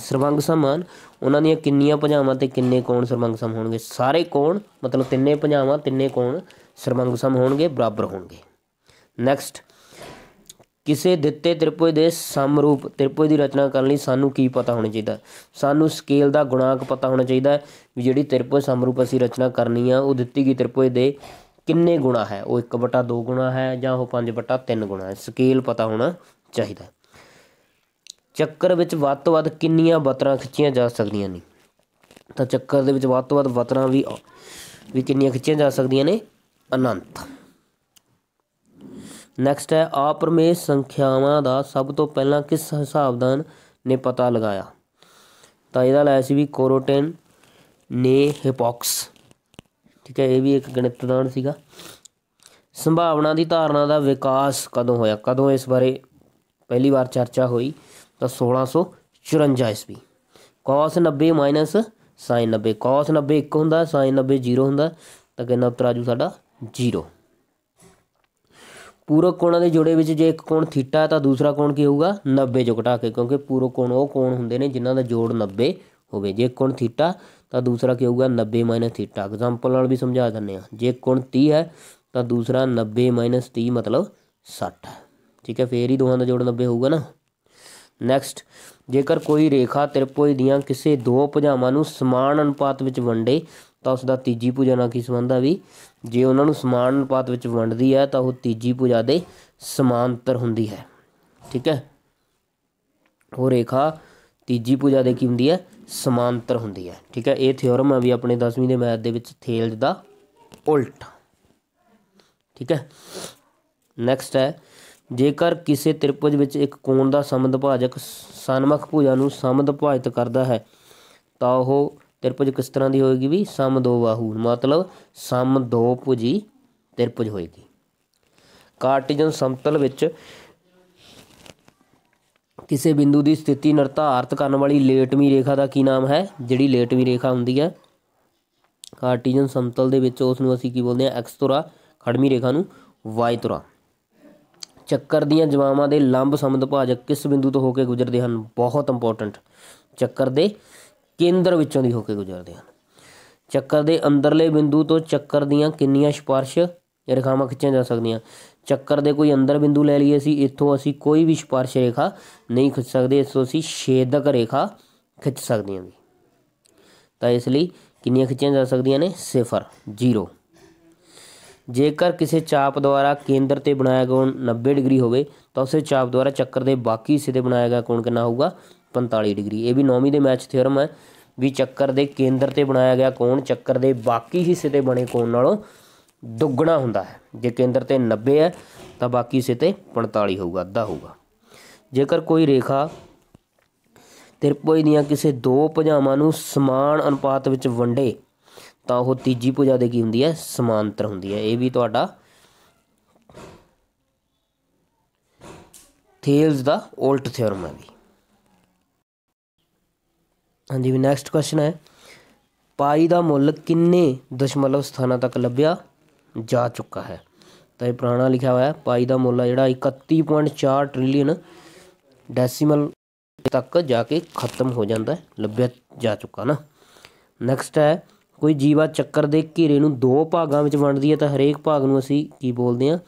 ਸਰਵੰਗ ਸਮਾਨ ਉਹਨਾਂ ਦੀਆਂ ਕਿੰਨੀਆਂ ਭੁਜਾਵਾਂ ਤੇ ਕਿੰਨੇ ਕੋਣ ਸਰਵੰਗ ਸਮ ਹੋਣਗੇ ਸਾਰੇ ਕੋਣ ਮਤਲਬ ਤਿੰਨੇ ਭੁਜਾਵਾਂ ਤਿੰਨੇ ਕੋਣ ਸਰਵੰਗ ਸਮ ਹੋਣਗੇ ਬਰਾਬਰ ਹੋਣਗੇ ਨੈਕਸਟ ਕਿਸੇ ਦਿੱਤੇ ਤ੍ਰਿਪੁਜ ਦੇ ਸਮਰੂਪ ਤ੍ਰਿਪੁਜ ਦੀ ਰਚਨਾ ਕਰਨ ਲਈ ਸਾਨੂੰ ਕੀ ਪਤਾ ਹੋਣਾ ਚਾਹੀਦਾ ਸਾਨੂੰ ਸਕੇਲ ਦਾ ਗੁਣਾਂਕ ਪਤਾ ਹੋਣਾ ਚਾਹੀਦਾ ਵੀ ਜਿਹੜੀ ਤ੍ਰਿਪੁਜ ਸਮਰੂਪ ਅਸੀਂ ਰਚਨਾ ਕਰਨੀ ਆ ਉਹ ਦਿੱਤੀ ਗਈ ਤ੍ਰਿਪੁਜ ਦੇ ਕਿੰਨੇ ਗੁਣਾ ਹੈ ਉਹ 1/2 ਗੁਣਾ ਹੈ ਜਾਂ ਉਹ 5/3 ਗੁਣਾ ਹੈ ਸਕੇਲ ਪਤਾ ਹੋਣਾ ਚਾਹੀਦਾ ਚੱਕਰ ਵਿੱਚ ਵੱਧ ਤੋਂ ਵੱਧ ਕਿੰਨੀਆਂ ਬਤਰਾਂ ਖਿੱਚੀਆਂ ਜਾ ਸਕਦੀਆਂ ਨੇ ਤਾਂ ਚੱਕਰ ਦੇ ਵਿੱਚ ਵੱਧ ਤੋਂ ਵੱਧ ਬਤਰਾਂ ਵੀ ਵੀ ਕਿੰਨੀਆਂ ਖਿੱਚੀਆਂ ਜਾ ਸਕਦੀਆਂ ਨੇ ਅਨੰਤ ਨੈਕਸਟ ਹੈ ਆਪਰਮੇਸ਼ ਸੰਖਿਆਵਾਂ ਦਾ ਸਭ ਤੋਂ ਪਹਿਲਾਂ ਕਿਸ ਹਿਸਾਬਦਾਨ ਨੇ ਪਤਾ ਲਗਾਇਆ ਤਾਂ ਇਹਦਾ ਲਾਇਆ ਸੀ ਵੀ ਕੋਰੋਟਨ ਨੇ ਹਿਪੋਕਸ ਠੀਕ ਹੈ ਇਹ ਵੀ ਇੱਕ ਗਣਿਤਦਾਨ ਸੀਗਾ ਸੰਭਾਵਨਾ ਦੀ ਧਾਰਨਾ ਦਾ ਵਿਕਾਸ ਕਦੋਂ ਹੋਇਆ ਕਦੋਂ ਇਸ ਬਾਰੇ ਪਹਿਲੀ ਵਾਰ ਚਰਚਾ ਹੋਈ ਤਾਂ 1654 ਈਸਵੀ cos 90 sin 90 cos 90 1 ਹੁੰਦਾ sin 90 0 ਹੁੰਦਾ ਤਾਂ ਕਿੰਨਾ ਉੱਤਰ ਆਜੂ ਸਾਡਾ 0 ਪੂਰਕ ਕੋਣਾਂ ਦੇ ਜੋੜੇ ਵਿੱਚ ਜੇ ਇੱਕ ਕੋਣ ਥੀਟਾ ਹੈ ਤਾਂ ਦੂਸਰਾ ਕੋਣ ਕੀ ਹੋਊਗਾ 90 ਜੋ ਘਟਾ ਕੇ ਕਿਉਂਕਿ ਪੂਰਕ ਕੋਣ ਉਹ ਕੋਣ ਹੁੰਦੇ ਨੇ ਜਿਨ੍ਹਾਂ ਦਾ ਜੋੜ 90 ਹੋਵੇ ਜੇ ਕੋਣ ਥੀਟਾ ਤਾਂ ਦੂਸਰਾ ਕੀ ਹੋਊਗਾ 90 ਥੀਟਾ ਐਗਜ਼ਾਮਪਲ ਨਾਲ ਵੀ ਸਮਝਾ ਦਿੰਨੇ ਆ ਜੇ ਕੋਣ 30 ਹੈ ਤਾਂ ਦੂਸਰਾ 90 30 ਮਤਲਬ 60 ਹੈ ਠੀਕ ਹੈ ਫੇਰ ਹੀ ਦੋਹਾਂ ਦਾ ਜੋੜ 90 ਹੋਊਗਾ ਨਾ ਨੈਕਸਟ ਜੇਕਰ ਕੋਈ ਰੇਖਾ ਤ੍ਰਿਪੋਜ ਦੀਆਂ ਕਿਸੇ ਦੋ ਭੁਜਾਵਾਂ ਨੂੰ ਸਮਾਨ ਅਨੁਪਾਤ ਵਿੱਚ ਵੰਡੇ ਤਾਂ ਉਸ ਦਾ ਤੀਜੀ ਭੁਜਾ ਨਾਲ ਕੀ ਸੰਬੰਧ ਆ ਵੀ ਜੇ ਉਹਨਾਂ ਨੂੰ ਸਮਾਨ ਅਨੁਪਾਤ ਵਿੱਚ ਵੰਡਦੀ ਹੈ ਤਾਂ ਉਹ ਤੀਜੀ ਪੂਜਾ ਦੇ ਸਮਾਂਤਰ ਹੁੰਦੀ ਹੈ ਠੀਕ ਹੈ ਉਹ ਰੇਖਾ ਤੀਜੀ ਪੂਜਾ ਦੇ ਕੀ ਹੁੰਦੀ ਹੈ ਸਮਾਂਤਰ ਹੁੰਦੀ ਹੈ ਠੀਕ ਹੈ ਇਹ ਥਿਓਰਮ ਆ ਵੀ ਆਪਣੇ 10ਵੀਂ ਦੇ ਮੈਥ ਦੇ ਵਿੱਚ ਥੇਲਜ ਦਾ ਉਲਟ ਠੀਕ ਹੈ ਨੈਕਸਟ ਹੈ ਜੇਕਰ ਕਿਸੇ ਤ੍ਰਿਪੁਜ ਵਿੱਚ ਇੱਕ ਕੋਣ ਦਾ ਭਾਜਕ ਸਨਮਖ ਪੂਜਾ ਨੂੰ ਭਾਜਿਤ ਕਰਦਾ ਹੈ ਤਾਂ ਉਹ ਤਿਰਭੁਜ ਕਿਸ ਤਰ੍ਹਾਂ ਦੀ ਹੋਏਗੀ ਵੀ ਸਮ ਦੋ ਬਾਹੂ ਮਤਲਬ ਸਮ ਦੋ ਭੁਜੀ ਤਿਰਭੁਜ ਹੋਏਗੀ ਕਾਰਟੀਜਨ ਸਮਤਲ ਵਿੱਚ ਕਿਸੇ ਬਿੰਦੂ ਦੀ ਸਥਿਤੀ ਨਿਰਧਾਰਤ ਕਰਨ ਵਾਲੀ ਲੇਟਵੀਂ ਰੇਖਾ ਦਾ ਕੀ ਨਾਮ ਹੈ ਜਿਹੜੀ ਲੇਟਵੀਂ ਰੇਖਾ ਹੁੰਦੀ ਹੈ ਕਾਰਟੀਜਨ ਸਮਤਲ ਦੇ ਵਿੱਚ ਉਸ ਨੂੰ ਅਸੀਂ ਕੀ ਬੋਲਦੇ ਹਾਂ ਐਕਸ ਤੁਰਾ ਖੜਮੀ ਰੇਖਾ ਨੂੰ ਵਾਈ ਤੁਰਾ ਚੱਕਰ ਦੀਆਂ ਜਵਾਵਾਂ ਦੇ ਲੰਬ ਸਮਦ ਭਾਜਕ ਕਿਸ ਬਿੰਦੂ ਤੋਂ ਹੋ ਕੇ ਗੁਜ਼ਰਦੇ ਹਨ ਬਹੁਤ ਇੰਪੋਰਟੈਂਟ ਚੱਕਰ ਦੇ ਕੇਂਦਰ ਵਿੱਚੋਂ ਦੀ ਹੋ ਕੇ ਗੁਜ਼ਰਦੇ ਹਨ ਚੱਕਰ ਦੇ ਅੰਦਰਲੇ ਬਿੰਦੂ ਤੋਂ ਚੱਕਰ ਦੀਆਂ ਕਿੰਨੀਆਂ ਸਪਰਸ਼ ਰੇਖਾਵਾਂ ਖਿੱਚੀਆਂ ਜਾ ਸਕਦੀਆਂ ਚੱਕਰ ਦੇ ਕੋਈ ਅੰਦਰ ਬਿੰਦੂ ਲੈ ਲਈਏ ਅਸੀਂ ਇੱਥੋਂ ਅਸੀਂ ਕੋਈ ਵੀ ਸਪਰਸ਼ ਰੇਖਾ ਨਹੀਂ ਖਿੱਚ ਸਕਦੇ ਇਸ ਤੋਂ ਅਸੀਂ ਛੇਦਕ ਰੇਖਾ ਖਿੱਚ ਸਕਦੀਆਂ ਵੀ ਤਾਂ ਇਸ ਲਈ ਕਿੰਨੀਆਂ ਖਿੱਚੀਆਂ ਜਾ ਸਕਦੀਆਂ ਨੇ ਸਿਫਰ 0 ਜੇਕਰ ਕਿਸੇ ਚਾਪ ਦੁਆਰਾ ਕੇਂਦਰ ਤੇ ਬਣਾਇਆ ਕੋਣ 90 ਡਿਗਰੀ ਹੋਵੇ ਤਾਂ ਉਸੇ ਚਾਪ ਦੁਆਰਾ ਚੱਕਰ ਦੇ ਬਾਕੀ ਹਿੱਸੇ ਤੇ ਬਣਾਇਆ ਗਿਆ ਕੋਣ ਕਿੰਨਾ ਹੋਊਗਾ 45 ਡਿਗਰੀ ਇਹ ਵੀ ਨੌਵੀਂ ਦੇ ਮੈਚ ਥਿਓਰਮ ਹੈ ਵੀ ਚੱਕਰ ਦੇ ਕੇਂਦਰ ਤੇ ਬਣਾਇਆ ਗਿਆ ਕੋਣ ਚੱਕਰ ਦੇ ਬਾਕੀ ਹਿੱਸੇ ਤੇ ਬਣੇ ਕੋਣ ਨਾਲੋਂ ਦੁੱਗਣਾ ਹੁੰਦਾ ਹੈ ਜੇ ਕੇਂਦਰ ਤੇ 90 ਹੈ ਤਾਂ ਬਾਕੀ ਹਿੱਸੇ ਤੇ 45 ਹੋਊਗਾ ਅੱਧਾ ਹੋਊਗਾ ਜੇਕਰ ਕੋਈ ਰੇਖਾ ਤਿਰਪੋਈ ਦੀਆਂ ਕਿਸੇ ਦੋ ਭੁਜਾਵਾਂ ਨੂੰ ਸਮਾਨ ਅਨੁਪਾਤ ਵਿੱਚ ਵੰਡੇ ਤਾਂ ਉਹ ਤੀਜੀ ਭੁਜਾ ਦੇ ਕੀ ਹੁੰਦੀ ਹੈ ਸਮਾਂਤਰ ਹੁੰਦੀ ਹੈ ਇਹ ਵੀ ਤੁਹਾਡਾ ਥੇਲਸ ਦਾ ਉਲਟ ਥਿਓਰਮ ਹੈ ਵੀ ਹਾਂਜੀ ਵੀ ਨੈਕਸਟ ਕੁਐਸਚਨ ਹੈ ਪਾਈ ਦਾ ਮੁੱਲ ਕਿੰਨੇ ਦਸ਼ਮਲਵ ਸਥਾਨਾਂ ਤੱਕ ਲੱਭਿਆ ਜਾ ਚੁੱਕਾ ਹੈ ਤਾਂ ਇਹ ਪੁਰਾਣਾ ਲਿਖਿਆ ਹੋਇਆ ਹੈ ਪਾਈ ਦਾ ਮੁੱਲ ਹੈ ਜਿਹੜਾ 31.4 ਟ੍ਰਿਲੀਅਨ ਡੈਸੀਮਲ ਤੱਕ ਜਾ ਕੇ ਖਤਮ ਹੋ ਜਾਂਦਾ ਲੱਭਿਆ ਜਾ ਚੁੱਕਾ ਨਾ ਨੈਕਸਟ ਹੈ ਕੋਈ ਜੀਵਾ ਚੱਕਰ ਦੇ ਘੇਰੇ ਨੂੰ ਦੋ ਭਾਗਾਂ ਵਿੱਚ ਵੰਡਦੀ ਹੈ ਤਾਂ ਹਰੇਕ ਭਾਗ ਨੂੰ ਅਸੀਂ ਕੀ ਬੋਲਦੇ ਹਾਂ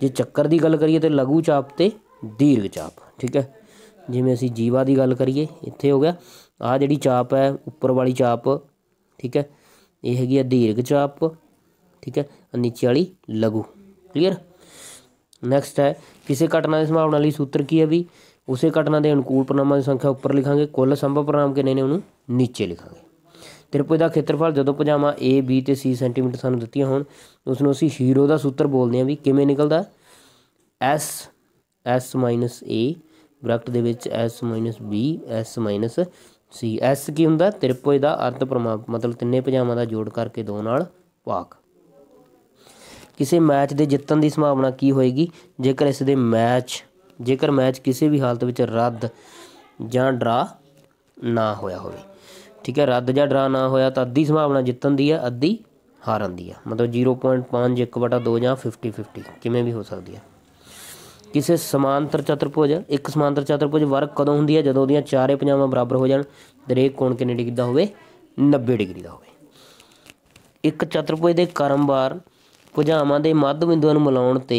ਜੇ ਚੱਕਰ ਦੀ ਗੱਲ ਕਰੀਏ ਤਾਂ ਲਘੂ ਚਾਪ ਤੇ ਦੀਰਘ ਚਾਪ ਠੀਕ ਹੈ ਜਿਵੇਂ ਅਸੀਂ ਜੀਵਾ ਦੀ ਗੱਲ ਕਰੀਏ ਇੱਥੇ ਹੋ ਗਿਆ ਆ ਜਿਹੜੀ ਚਾਪ ਹੈ ਉੱਪਰ ਵਾਲੀ ਚਾਪ ਠੀਕ ਹੈ ਇਹ ਹੈਗੀ ਆ ਦੀਰਘ ਚਾਪ ਠੀਕ ਹੈ ਨੀਚੇ ਵਾਲੀ ਲਘੂ ਕਲੀਅਰ ਨੈਕਸਟ ਹੈ ਕਿਸੇ ਘਟਨਾ ਦੀ ਸੰਭਾਵਨਾ ਲਈ ਸੂਤਰ ਕੀ ਹੈ ਵੀ ਉਸੇ ਘਟਨਾ ਦੇ ਅਨੁਕੂਲ ਪਰਿਣਾਮਾਂ ਦੀ ਸੰਖਿਆ ਉੱਪਰ ਲਿਖਾਂਗੇ ਕੁੱਲ ਸੰਭਵ ਪਰਿਣਾਮ ਕਿੰਨੇ ਨੇ ਉਹਨੂੰ ਨੀਚੇ ਲਿਖਾਂਗੇ ਤ੍ਰਿਪੁਜ ਦਾ ਖੇਤਰਫਲ ਜਦੋਂ ਪਜਾਮਾ A B ਤੇ C ਸੈਂਟੀਮੀਟਰ ਸਾਨੂੰ ਦਿੱਤੀਆਂ ਹੋਣ ਉਸ ਨੂੰ ਅਸੀਂ ਹੀਰੋ ਦਾ ਸੂਤਰ ਬੋਲਦੇ ਹਾਂ ਵੀ ਕਿਵੇਂ ਨਿਕਲਦਾ S S A ਬ੍ਰੈਕਟ ਦੇ ਵਿੱਚ S B S C S ਕੀ ਹੁੰਦਾ ਤ੍ਰਿਪੁਜ ਦਾ ਅਰਧ ਪਰਮਾਪ ਮਤਲਬ ਤਿੰਨੇ ਭੁਜਾਵਾਂ ਦਾ ਜੋੜ ਕਰਕੇ ਦੋ ਨਾਲ ਪਾਕ ਕਿਸੇ ਮੈਚ ਦੇ ਜਿੱਤਣ ਦੀ ਸੰਭਾਵਨਾ ਕੀ ਹੋਏਗੀ ਜੇਕਰ ਇਸ ਦੇ ਮੈਚ ਜੇਕਰ ਮੈਚ ਕਿਸੇ ਵੀ ਹਾਲਤ ਵਿੱਚ ਰੱਦ ਜਾਂ ਡਰਾ ਨਾ ਹੋਇਆ ਹੋਵੇ ਠੀਕ ਹੈ ਰੱਦ ਜਾਂ ਡਰਾ ਨਾ ਹੋਇਆ ਤਾਂ ਅੱਧੀ ਸੰਭਾਵਨਾ ਜਿੱਤਣ ਦੀ ਹੈ ਅੱਧੀ ਹਾਰਨ ਦੀ ਹੈ ਮਤਲਬ 0.5 1/2 ਜਾਂ 50 50 ਕਿਵੇਂ ਵੀ ਹੋ ਸਕਦੀ ਹੈ ਕਿਸੇ ਸਮਾਂਤਰ ਚਤੁਰਭੁਜ ਇੱਕ ਸਮਾਂਤਰ ਚਤੁਰਭੁਜ ਵਰਗ ਕਦੋਂ ਹੁੰਦੀ ਹੈ ਜਦੋਂ ਉਹਦੀਆਂ ਚਾਰੇ ਪੰਜਾਵਾਂ ਬਰਾਬਰ ਹੋ ਜਾਣ ਤੇ ਰੇਖ ਕੋਣ ਕਿੰਨੇ ਡਿਗਰੀ ਦਾ ਹੋਵੇ 90 ਡਿਗਰੀ ਦਾ ਹੋਵੇ ਇੱਕ ਚਤੁਰਭੁਜ ਦੇ ਕਰਮਵਾਰ ਭੁਜਾਵਾਂ ਦੇ ਮੱਧ ਬਿੰਦੂਆਂ ਨੂੰ ਮਿਲਾਉਣ ਤੇ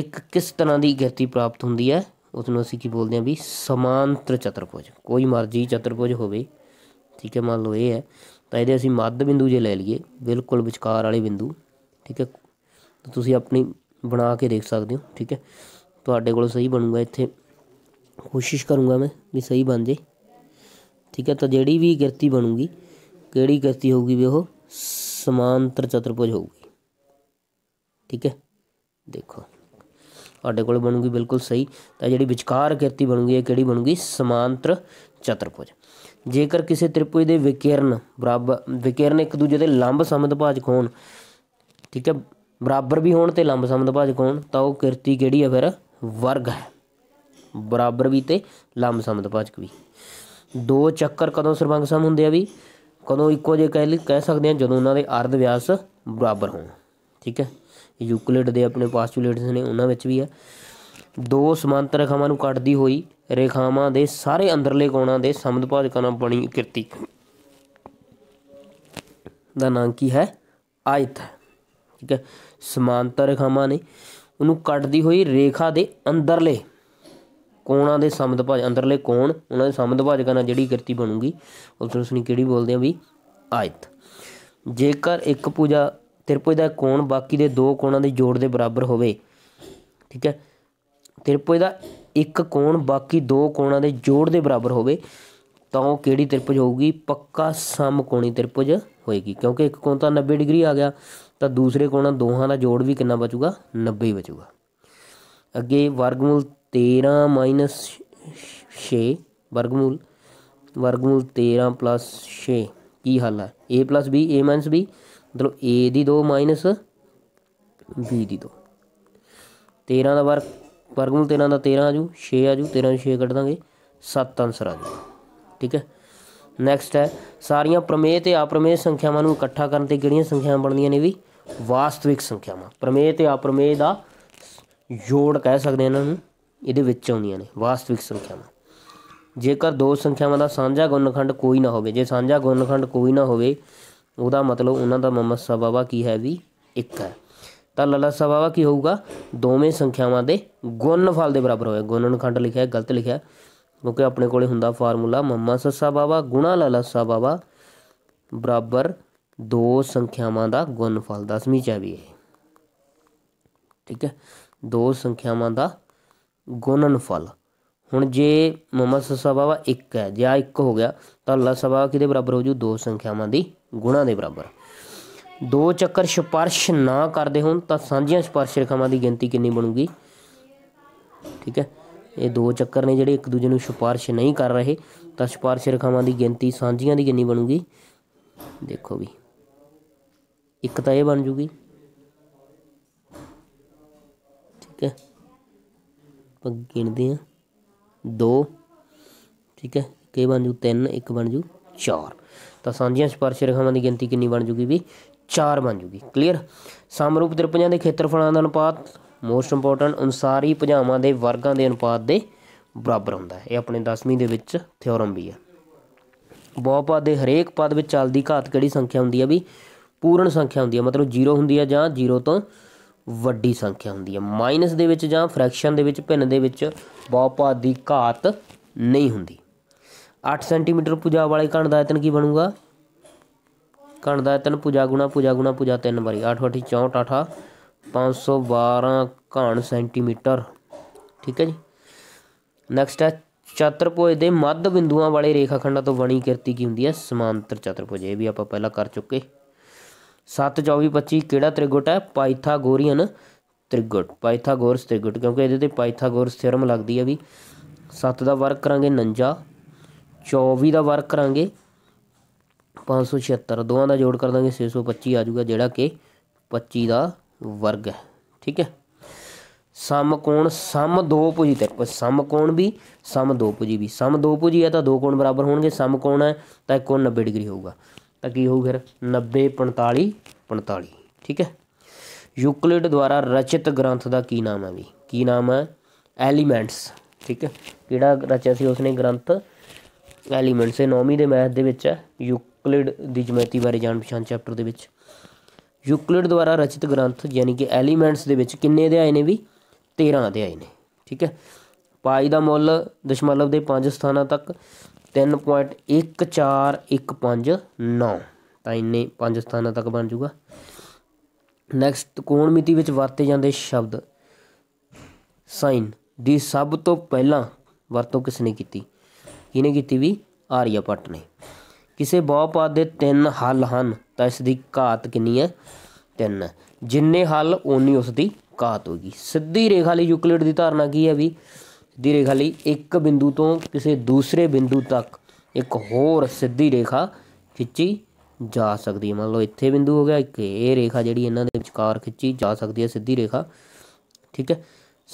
ਇੱਕ ਕਿਸ ਤਰ੍ਹਾਂ ਦੀ ਗਤੀ ਪ੍ਰਾਪਤ ਹੁੰਦੀ ਹੈ ਉਸ ਨੂੰ ਅਸੀਂ ਕੀ ਬੋਲਦੇ ਹਾਂ ਵੀ ਸਮਾਂਤਰ ਚਤੁਰਭੁਜ ਕੋਈ ਮਰਜ਼ੀ ਚਤੁਰਭੁਜ ਹੋਵੇ ਠੀਕ ਹੈ ਮੰਨ ਲਓ ਇਹ ਹੈ ਤਾਂ ਇਹਦੇ ਅਸੀਂ ਮੱਧ ਬਿੰਦੂ ਜੇ ਲੈ ਲਈਏ ਬਿਲਕੁਲ ਵਿਚਕਾਰ ਵਾਲੇ ਬਿੰਦੂ ਠੀਕ ਹੈ ਤੁਸੀਂ ਆਪਣੀ ਬਣਾ ਕੇ ਦੇਖ ਸਕਦੇ ਹੋ ਠੀਕ ਹੈ ਤੁਹਾਡੇ ਕੋਲ ਸਹੀ ਬਣੂਗਾ ਇੱਥੇ ਕੋਸ਼ਿਸ਼ ਕਰੂੰਗਾ ਮੈਂ ਵੀ ਸਹੀ ਬਣ ਜੇ ਠੀਕ ਹੈ ਤਾਂ ਜਿਹੜੀ ਵੀ ਗਿਰਤੀ ਬਣੂਗੀ ਕਿਹੜੀ ਗਿਰਤੀ ਹੋਊਗੀ ਵੀ ਉਹ ਸਮਾਂਤਰ ਚਤੁਰਭੁਜ ਹੋਊਗੀ ਠੀਕ ਹੈ ਦੇਖੋ ਤੁਹਾਡੇ ਕੋਲ ਬਣੂਗੀ ਬਿਲਕੁਲ ਸਹੀ ਤਾਂ ਜਿਹੜੀ ਵਿਚਕਾਰ ਗਿਰਤੀ ਬਣੂਗੀ ਇਹ ਕਿਹੜੀ ਬਣੂਗੀ ਸਮਾਂਤਰ ਚਤੁਰਭੁਜ ਜੇਕਰ ਕਿਸੇ ਤ੍ਰਿਭੁਜ ਦੇ ਵਿਕਰਨ ਬਰਾਬਰ ਵਿਕਰਨ ਇੱਕ ਦੂਜੇ ਦੇ ਲੰਬ ਸਮਭੁਜ ਹੋਣ ਠੀਕ ਹੈ ਬਰਾਬਰ ਵੀ ਹੋਣ ਤੇ ਲੰਬ ਸਮਦ ਭਾਜਕ ਹੋਣ ਤਾਂ ਉਹ ਕਿਰਤੀ ਕਿਹੜੀ ਹੈ ਫਿਰ ਵਰਗ ਹੈ ਬਰਾਬਰ ਵੀ ਤੇ ਲੰਬ ਸਮਦ ਭਾਜਕ ਵੀ ਦੋ ਚੱਕਰ ਕਦੋਂ ਸਰਬੰਗ ਸਮ ਹੁੰਦੇ ਆ ਵੀ ਕਦੋਂ ਇੱਕੋ ਜੇ ਕਹਿ ਕਹਿ ਸਕਦੇ ਆ ਜਦੋਂ ਉਹਨਾਂ ਦੇ ਅਰਧ ਵਿਆਸ ਬਰਾਬਰ ਹੋਣ ਠੀਕ ਹੈ ਯੂਕਲਿਡ ਦੇ ਆਪਣੇ ਪਾਸਟੂਲੇਟਸ ਨੇ ਉਹਨਾਂ ਵਿੱਚ ਵੀ ਹੈ ਦੋ ਸਮਾਂਤਰ ਰੇਖਾਵਾਂ ਨੂੰ ਕੱਟਦੀ ਹੋਈ ਰੇਖਾਵਾਂ ਦੇ ਸਾਰੇ ਅੰਦਰਲੇ ਕੋਣਾਂ ਦੇ ਭਾਜਕਾਂ ਨਾਲ ਬਣੀ ਕਿਰਤੀ ਦਾ ਨਾਮ ਕੀ ਹੈ ਆਇਤ ਠੀਕ ਹੈ ਸਮਾਂਤਰ ਰੇਖਾਵਾਂ ਨੇ ਉਹਨੂੰ ਕੱਟਦੀ ਹੋਈ ਰੇਖਾ ਦੇ ਅੰਦਰਲੇ ਕੋਣਾਂ ਦੇ ਭਾਜ ਅੰਦਰਲੇ ਕੋਣ ਉਹਨਾਂ ਦੇ ਭਾਜ ਕਰਨਾ ਜਿਹੜੀ ਕਿਰਤੀ ਬਣੂਗੀ ਉਸ ਨੂੰ ਸੁਣੀ ਕਿਹੜੀ ਬੋਲਦੇ ਆ ਵੀ ਆਇਤ ਜੇਕਰ ਇੱਕ ਪੂਜਾ ਤ੍ਰਿਭੁਜ ਦਾ ਕੋਣ ਬਾਕੀ ਦੇ ਦੋ ਕੋਣਾਂ ਦੇ ਜੋੜ ਦੇ ਬਰਾਬਰ ਹੋਵੇ ਠੀਕ ਹੈ ਤ੍ਰਿਭੁਜ ਦਾ ਇੱਕ ਕੋਣ ਬਾਕੀ ਦੋ ਕੋਣਾਂ ਦੇ ਜੋੜ ਦੇ ਬਰਾਬਰ ਹੋਵੇ ਤਾਂ ਉਹ ਕਿਹੜੀ ਤ੍ਰਿਪਜ ਹੋਊਗੀ ਪੱਕਾ ਸਮਕੋਣੀ ਤ੍ਰਿਪਜ ਹੋਏਗੀ ਕਿਉਂਕਿ ਇੱਕ ਕੋਣ ਤਾਂ 90 ਡਿਗਰੀ ਆ ਗਿਆ ਤਾਂ ਦੂਸਰੇ ਕੋਣਾਂ ਦੋਹਾਂ ਦਾ ਜੋੜ ਵੀ ਕਿੰਨਾ ਬਚੂਗਾ 90 ਹੀ ਬਚੂਗਾ ਅੱਗੇ ਵਰਗਮੂਲ 13 6 ਵਰਗਮੂਲ ਵਰਗਮੂਲ 13 6 ਕੀ ਹੱਲ ਹੈ a b a b ਮਤਲਬ a ਦੀ 2 b ਦੀ 2 13 ਦਾ ਵਰਗ ਵਰਗਮੂਲ 13 ਦਾ 13 ਆ ਜੂ 6 ਆ ਜੂ 13 ਨੂੰ 6 ਕੱਢ ਦਾਂਗੇ 7 ਆਨਸਰ ਆ ਜੂ ਠੀਕ ਹੈ ਨੈਕਸਟ ਹੈ ਸਾਰੀਆਂ ਪ੍ਰਮੇਯ ਤੇ ਅਪ੍ਰਮੇਯ ਸੰਖਿਆਵਾਂ ਨੂੰ ਇਕੱਠਾ ਕਰਨ ਤੇ ਕਿਹੜੀਆਂ ਸੰਖਿਆਵਾਂ ਬਣਦੀਆਂ ਨੇ ਵੀ ਵਾਸਤਵਿਕ ਸੰਖਿਆਵਾਂ ਪ੍ਰਮੇਯ ਤੇ ਅਪ੍ਰਮੇਯ ਦਾ ਜੋੜ ਕਹਿ ਸਕਦੇ ਇਹਨਾਂ ਨੂੰ ਇਹਦੇ ਵਿੱਚ ਆਉਂਦੀਆਂ ਨੇ ਵਾਸਤਵਿਕ ਸੰਖਿਆਵਾਂ ਜੇਕਰ ਦੋ ਸੰਖਿਆਵਾਂ ਦਾ ਸਾਂਝਾ ਗੁਣਖੰਡ ਕੋਈ ਨਾ ਹੋਵੇ ਜੇ ਸਾਂਝਾ ਗੁਣਖੰਡ ਕੋਈ ਨਾ ਹੋਵੇ ਉਹਦਾ ਮਤਲਬ ਉਹਨਾਂ ਦਾ ਮਮਤ ਸਵਾਵਾ ਕੀ ਹੈ ਵੀ ਇੱਕ ਹੈ ਤਾਂ ਲਲਾ ਸਵਾਵਾ ਕੀ ਹੋਊਗਾ ਦੋਵੇਂ ਸੰਖਿਆਵਾਂ ਦੇ ਗੁਣਫਲ ਦੇ ਬਰਾਬਰ ਹੋਏ ਗੁਣਨਖੰਡ ਲਿਖਿਆ ਗਲਤ ਲਿਖਿਆ ਕਿਉਂਕਿ ਆਪਣੇ ਕੋਲੇ ਹੁੰਦਾ ਫਾਰਮੂਲਾ ਮੰਮਾ ਸੱਸਾ ਬਾਬਾ ਗੁਣਾ ਸੱਸਾ ਬਾਬਾ ਬਰਾਬਰ ਦੋ ਸੰਖਿਆਵਾਂ ਦਾ ਗੁਣਫਲ ਦਸਵੀਂ ਚ ਹੈ ਵੀ ਇਹ ਠੀਕ ਹੈ ਦੋ ਸੰਖਿਆਵਾਂ ਦਾ ਗੁਣਨਫਲ ਹੁਣ ਜੇ ਮਮਾ ਸੱਸਾ ਬਾਬਾ 1 ਹੈ ਜੇ ਆ 1 ਹੋ ਗਿਆ ਤਾਂ ਸੱਸਾ ਬਾਬਾ ਕਿਹਦੇ ਬਰਾਬਰ ਹੋ ਜੂ ਦੋ ਸੰਖਿਆਵਾਂ ਦੀ ਗੁਣਾ ਦੇ ਬਰਾਬਰ ਦੋ ਚੱਕਰ ਸਪਰਸ਼ ਨਾ ਕਰਦੇ ਹੋਣ ਤਾਂ ਸਾਂਝੀਆਂ ਸਪਰਸ਼ ਰੇਖਾਵਾਂ ਦੀ ਗਿਣਤੀ ਕਿੰਨੀ ਬਣੂਗੀ ਠੀਕ ਹੈ ਇਹ ਦੋ ਚੱਕਰ ਨੇ ਜਿਹੜੇ ਇੱਕ ਦੂਜੇ ਨੂੰ ਸਿਫਾਰਿਸ਼ ਨਹੀਂ ਕਰ ਰਹੇ ਤਾਂ ਸਿਫਾਰਿਸ਼ ਰਖਾਵਾਂ ਦੀ ਗਿਣਤੀ ਸਾਂਝੀਆਂ ਦੀ ਕਿੰਨੀ ਬਣੂਗੀ ਦੇਖੋ ਵੀ ਇੱਕ ਤਾਂ ਇਹ ਬਣ ਜੂਗੀ ਠੀਕ ਹੈ ਆਪਾਂ ਗਿਣਦੇ ਆ 2 ਠੀਕ ਹੈ ਇੱਕ ਬਣ ਜੂ 3 ਇੱਕ ਬਣ ਜੂ 4 ਤਾਂ ਸਾਂਝੀਆਂ ਸਪਰਸ਼ ਰਖਾਵਾਂ ਦੀ ਗਿਣਤੀ ਕਿੰਨੀ ਬਣ ਜੂਗੀ ਵੀ 4 ਬਣ ਜੂਗੀ ਕਲੀਅਰ ਸਮਰੂਪ ਤ੍ਰਿਪੰਜਾਂ ਦੇ ਖੇਤਰਫਲਾਂ ਦਾ ਅਨੁਪਾਤ ਮੋਸਟ ਇੰਪੋਰਟੈਂਟ ਅਨੁਸਾਰੀ ਭੁਜਾਵਾਂ ਦੇ ਵਰਗਾਂ ਦੇ ਅਨੁਪਾਤ ਦੇ ਬਰਾਬਰ ਹੁੰਦਾ ਹੈ ਇਹ ਆਪਣੇ 10ਵੀਂ ਦੇ ਵਿੱਚ ਥਿਓਰਮ ਵੀ ਹੈ ਬਹੁਪਦ ਦੇ ਹਰੇਕ ਪਦ ਵਿੱਚ ਚਲਦੀ ਘਾਤ ਕਿਹੜੀ ਸੰਖਿਆ ਹੁੰਦੀ ਹੈ ਵੀ ਪੂਰਨ ਸੰਖਿਆ ਹੁੰਦੀ ਹੈ ਮਤਲਬ 0 ਹੁੰਦੀ ਹੈ ਜਾਂ 0 ਤੋਂ ਵੱਡੀ ਸੰਖਿਆ ਹੁੰਦੀ ਹੈ ਮਾਈਨਸ ਦੇ ਵਿੱਚ ਜਾਂ ਫ੍ਰੈਕਸ਼ਨ ਦੇ ਵਿੱਚ ਭਿੰਨ ਦੇ ਵਿੱਚ ਬਹੁਪਦ ਦੀ ਘਾਤ ਨਹੀਂ ਹੁੰਦੀ 8 ਸੈਂਟੀਮੀਟਰ ਪੂਜਾ ਵਾਲੇ ਕਣ ਦਾ ਆਇਤਨ ਕੀ ਬਣੂਗਾ ਕਣ ਦਾ ਆਇਤਨ ਪੂਜਾ ਗੁਣਾ ਪੂਜਾ ਗੁਣਾ ਪੂਜਾ 3 ਵਾਰੀ 8 8 64 8 512 ਘਣ ਸੈਂਟੀਮੀਟਰ ਠੀਕ ਹੈ ਜੀ ਨੈਕਸਟ ਹੈ ਚਤਰਪੋਜ ਦੇ ਮੱਧ ਬਿੰਦੂਆਂ ਵਾਲੇ ਰੇਖਾਖੰਡਾਂ ਤੋਂ ਬਣੀ ਕਿਰਤੀ ਕੀ ਹੁੰਦੀ ਹੈ ਸਮਾਂਤਰ ਚਤਰਪੋਜ ਇਹ ਵੀ ਆਪਾਂ ਪਹਿਲਾਂ ਕਰ ਚੁੱਕੇ 7 24 25 ਕਿਹੜਾ ਤ੍ਰਿਗੁਟ ਹੈ ਪਾਈਥਾਗੋਰੀਅਨ ਤ੍ਰਿਗੁਟ ਪਾਈਥਾਗੋਰਸ ਤ੍ਰਿਗੁਟ ਕਿਉਂਕਿ ਇਹਦੇ ਤੇ ਪਾਈਥਾਗੋਰਸ ਥਿਓਰਮ ਲੱਗਦੀ ਹੈ ਵੀ 7 ਦਾ ਵਰਗ ਕਰਾਂਗੇ 49 24 ਦਾ ਵਰਗ ਕਰਾਂਗੇ 576 ਦੋਵਾਂ ਦਾ ਜੋੜ ਕਰ ਦਾਂਗੇ 625 ਆ ਜਾਊਗਾ ਜਿਹੜਾ ਕਿ 25 ਦਾ ਵਰਗ ਠੀਕ ਸਮ ਕੋਣ ਸਮ ਦੋ समकोण ਤੇ ਸਮ ਸਮਕੋਣ ਵੀ ਸਮ ਦੋ ਸਮਦੋਭੁਜੀ ਵੀ ਸਮ ਦੋ ਸਮਦੋਭੁਜੀ ਹੈ ਤਾਂ ਦੋ ਕੋਣ ਬਰਾਬਰ ਹੋਣਗੇ ਸਮਕੋਣ ਹੈ ਤਾਂ ਇੱਕ ਕੋਣ 90 ਡਿਗਰੀ ਹੋਊਗਾ ਤਾਂ ਕੀ ਹੋਊ ਫਿਰ 90 45 45 ਠੀਕ ਹੈ ਯੂਕਲਿਡ ਦੁਆਰਾ ਰਚਿਤ ਗ੍ਰੰਥ ਦਾ ਕੀ ਨਾਮ ਹੈ ਵੀ ਕੀ ਨਾਮ ਹੈ ਐਲੀਮੈਂਟਸ ਠੀਕ ਹੈ ਕਿਹੜਾ ਰਚਿਆ ਸੀ ਉਸਨੇ ਗ੍ਰੰਥ ਐਲੀਮੈਂਟਸ ਇਹ 9ਵੀਂ ਦੇ ਮੈਥ ਦੇ ਵਿੱਚ ਹੈ ਯੂਕਲਿਡ ਦੀ ਜਮੈਤੀ ਬਾਰੇ ਜਾਣ ਪਛਾਣ ਚੈਪਟਰ ਦੇ ਵਿੱਚ ਯੂਕਲਿਡ ਦੁਆਰਾ ਰਚਿਤ ਗ੍ਰੰਥ ਯਾਨੀ ਕਿ ਐਲੀਮੈਂਟਸ ਦੇ ਵਿੱਚ ਕਿੰਨੇ ਅਧਿਆਏ ਨੇ ਵੀ 13 ਅਧਿਆਏ ਨੇ ਠੀਕ ਹੈ ਪਾਈ ਦਾ ਮੁੱਲ ਦਸ਼ਮਲਵ ਦੇ 5 ਸਥਾਨਾਂ ਤੱਕ 3.14159 ਤਾਂ ਇੰਨੇ 5 ਸਥਾਨਾਂ ਤੱਕ ਬਣ ਜਾਊਗਾ ਨੈਕਸਟ ਕੋਣਮਿਤੀ ਵਿੱਚ ਵਰਤੇ ਜਾਂਦੇ ਸ਼ਬਦ ਸਾਈਨ ਦੀ ਸਭ ਤੋਂ ਪਹਿਲਾਂ ਵਰਤੋਂ ਕਿਸ ਨੇ ਕੀਤੀ ਇਹਨੇ ਕੀਤੀ ਵੀ ਆਰੀਆਪੱਟ ਨੇ ਕਿਸੇ ਬਹੁਪਦ ਦੇ ਤਿੰਨ ਹੱਲ ਹਨ ਤਾਂ ਇਸ ਦੀ ਘਾਤ ਕਿੰਨੀ ਹੈ 3 ਜਿੰਨੇ ਹੱਲ ਓਨੀ ਉਸ ਦੀ ਘਾਤ ਹੋਗੀ ਸਿੱਧੀ ਰੇਖਾ ਲਈ ਯੂਕਲਿਡ ਦੀ ਧਾਰਨਾ ਕੀ ਹੈ ਵੀ ਸਿੱਧੀ ਰੇਖਾ ਲਈ ਇੱਕ ਬਿੰਦੂ ਤੋਂ ਕਿਸੇ ਦੂਸਰੇ ਬਿੰਦੂ ਤੱਕ ਇੱਕ ਹੋਰ ਸਿੱਧੀ ਰੇਖਾ ਖਿੱਚੀ ਜਾ ਸਕਦੀ ਹੈ ਮੰਨ ਲਓ ਇੱਥੇ ਬਿੰਦੂ ਹੋ ਗਿਆ ਇੱਕ ਇਹ ਰੇਖਾ ਜਿਹੜੀ ਇਹਨਾਂ ਦੇ ਵਿਚਕਾਰ ਖਿੱਚੀ ਜਾ ਸਕਦੀ ਹੈ ਸਿੱਧੀ ਰੇਖਾ ਠੀਕ ਹੈ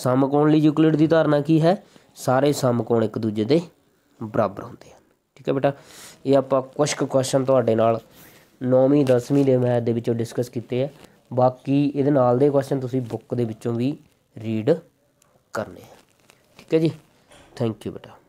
ਸਮਕੋਣ ਲਈ ਯੂਕਲਿਡ ਦੀ ਧਾਰਨਾ ਕੀ ਹੈ ਸਾਰੇ ਸਮਕੋਣ ਇੱਕ ਦੂਜੇ ਦੇ ਬਰਾਬਰ ਹੁੰਦੇ ਹਨ ਠੀਕ ਹੈ ਬੇਟਾ ਇਹ ਆਪਾਂ ਕੁਝ ਕੁਐਸਚਨ ਤੁਹਾਡੇ ਨਾਲ 9ਵੀਂ 10ਵੀਂ ਦੇ ਮੈਥ ਦੇ ਵਿੱਚੋਂ ਡਿਸਕਸ ਕੀਤੇ ਆ ਬਾਕੀ ਇਹਦੇ ਨਾਲ ਦੇ ਕੁਐਸਚਨ ਤੁਸੀਂ ਬੁੱਕ ਦੇ ਵਿੱਚੋਂ ਵੀ ਰੀਡ ਕਰਨੇ ਆ ਠੀਕ ਹੈ ਜੀ ਥੈਂਕ ਯੂ ਬੇਟਾ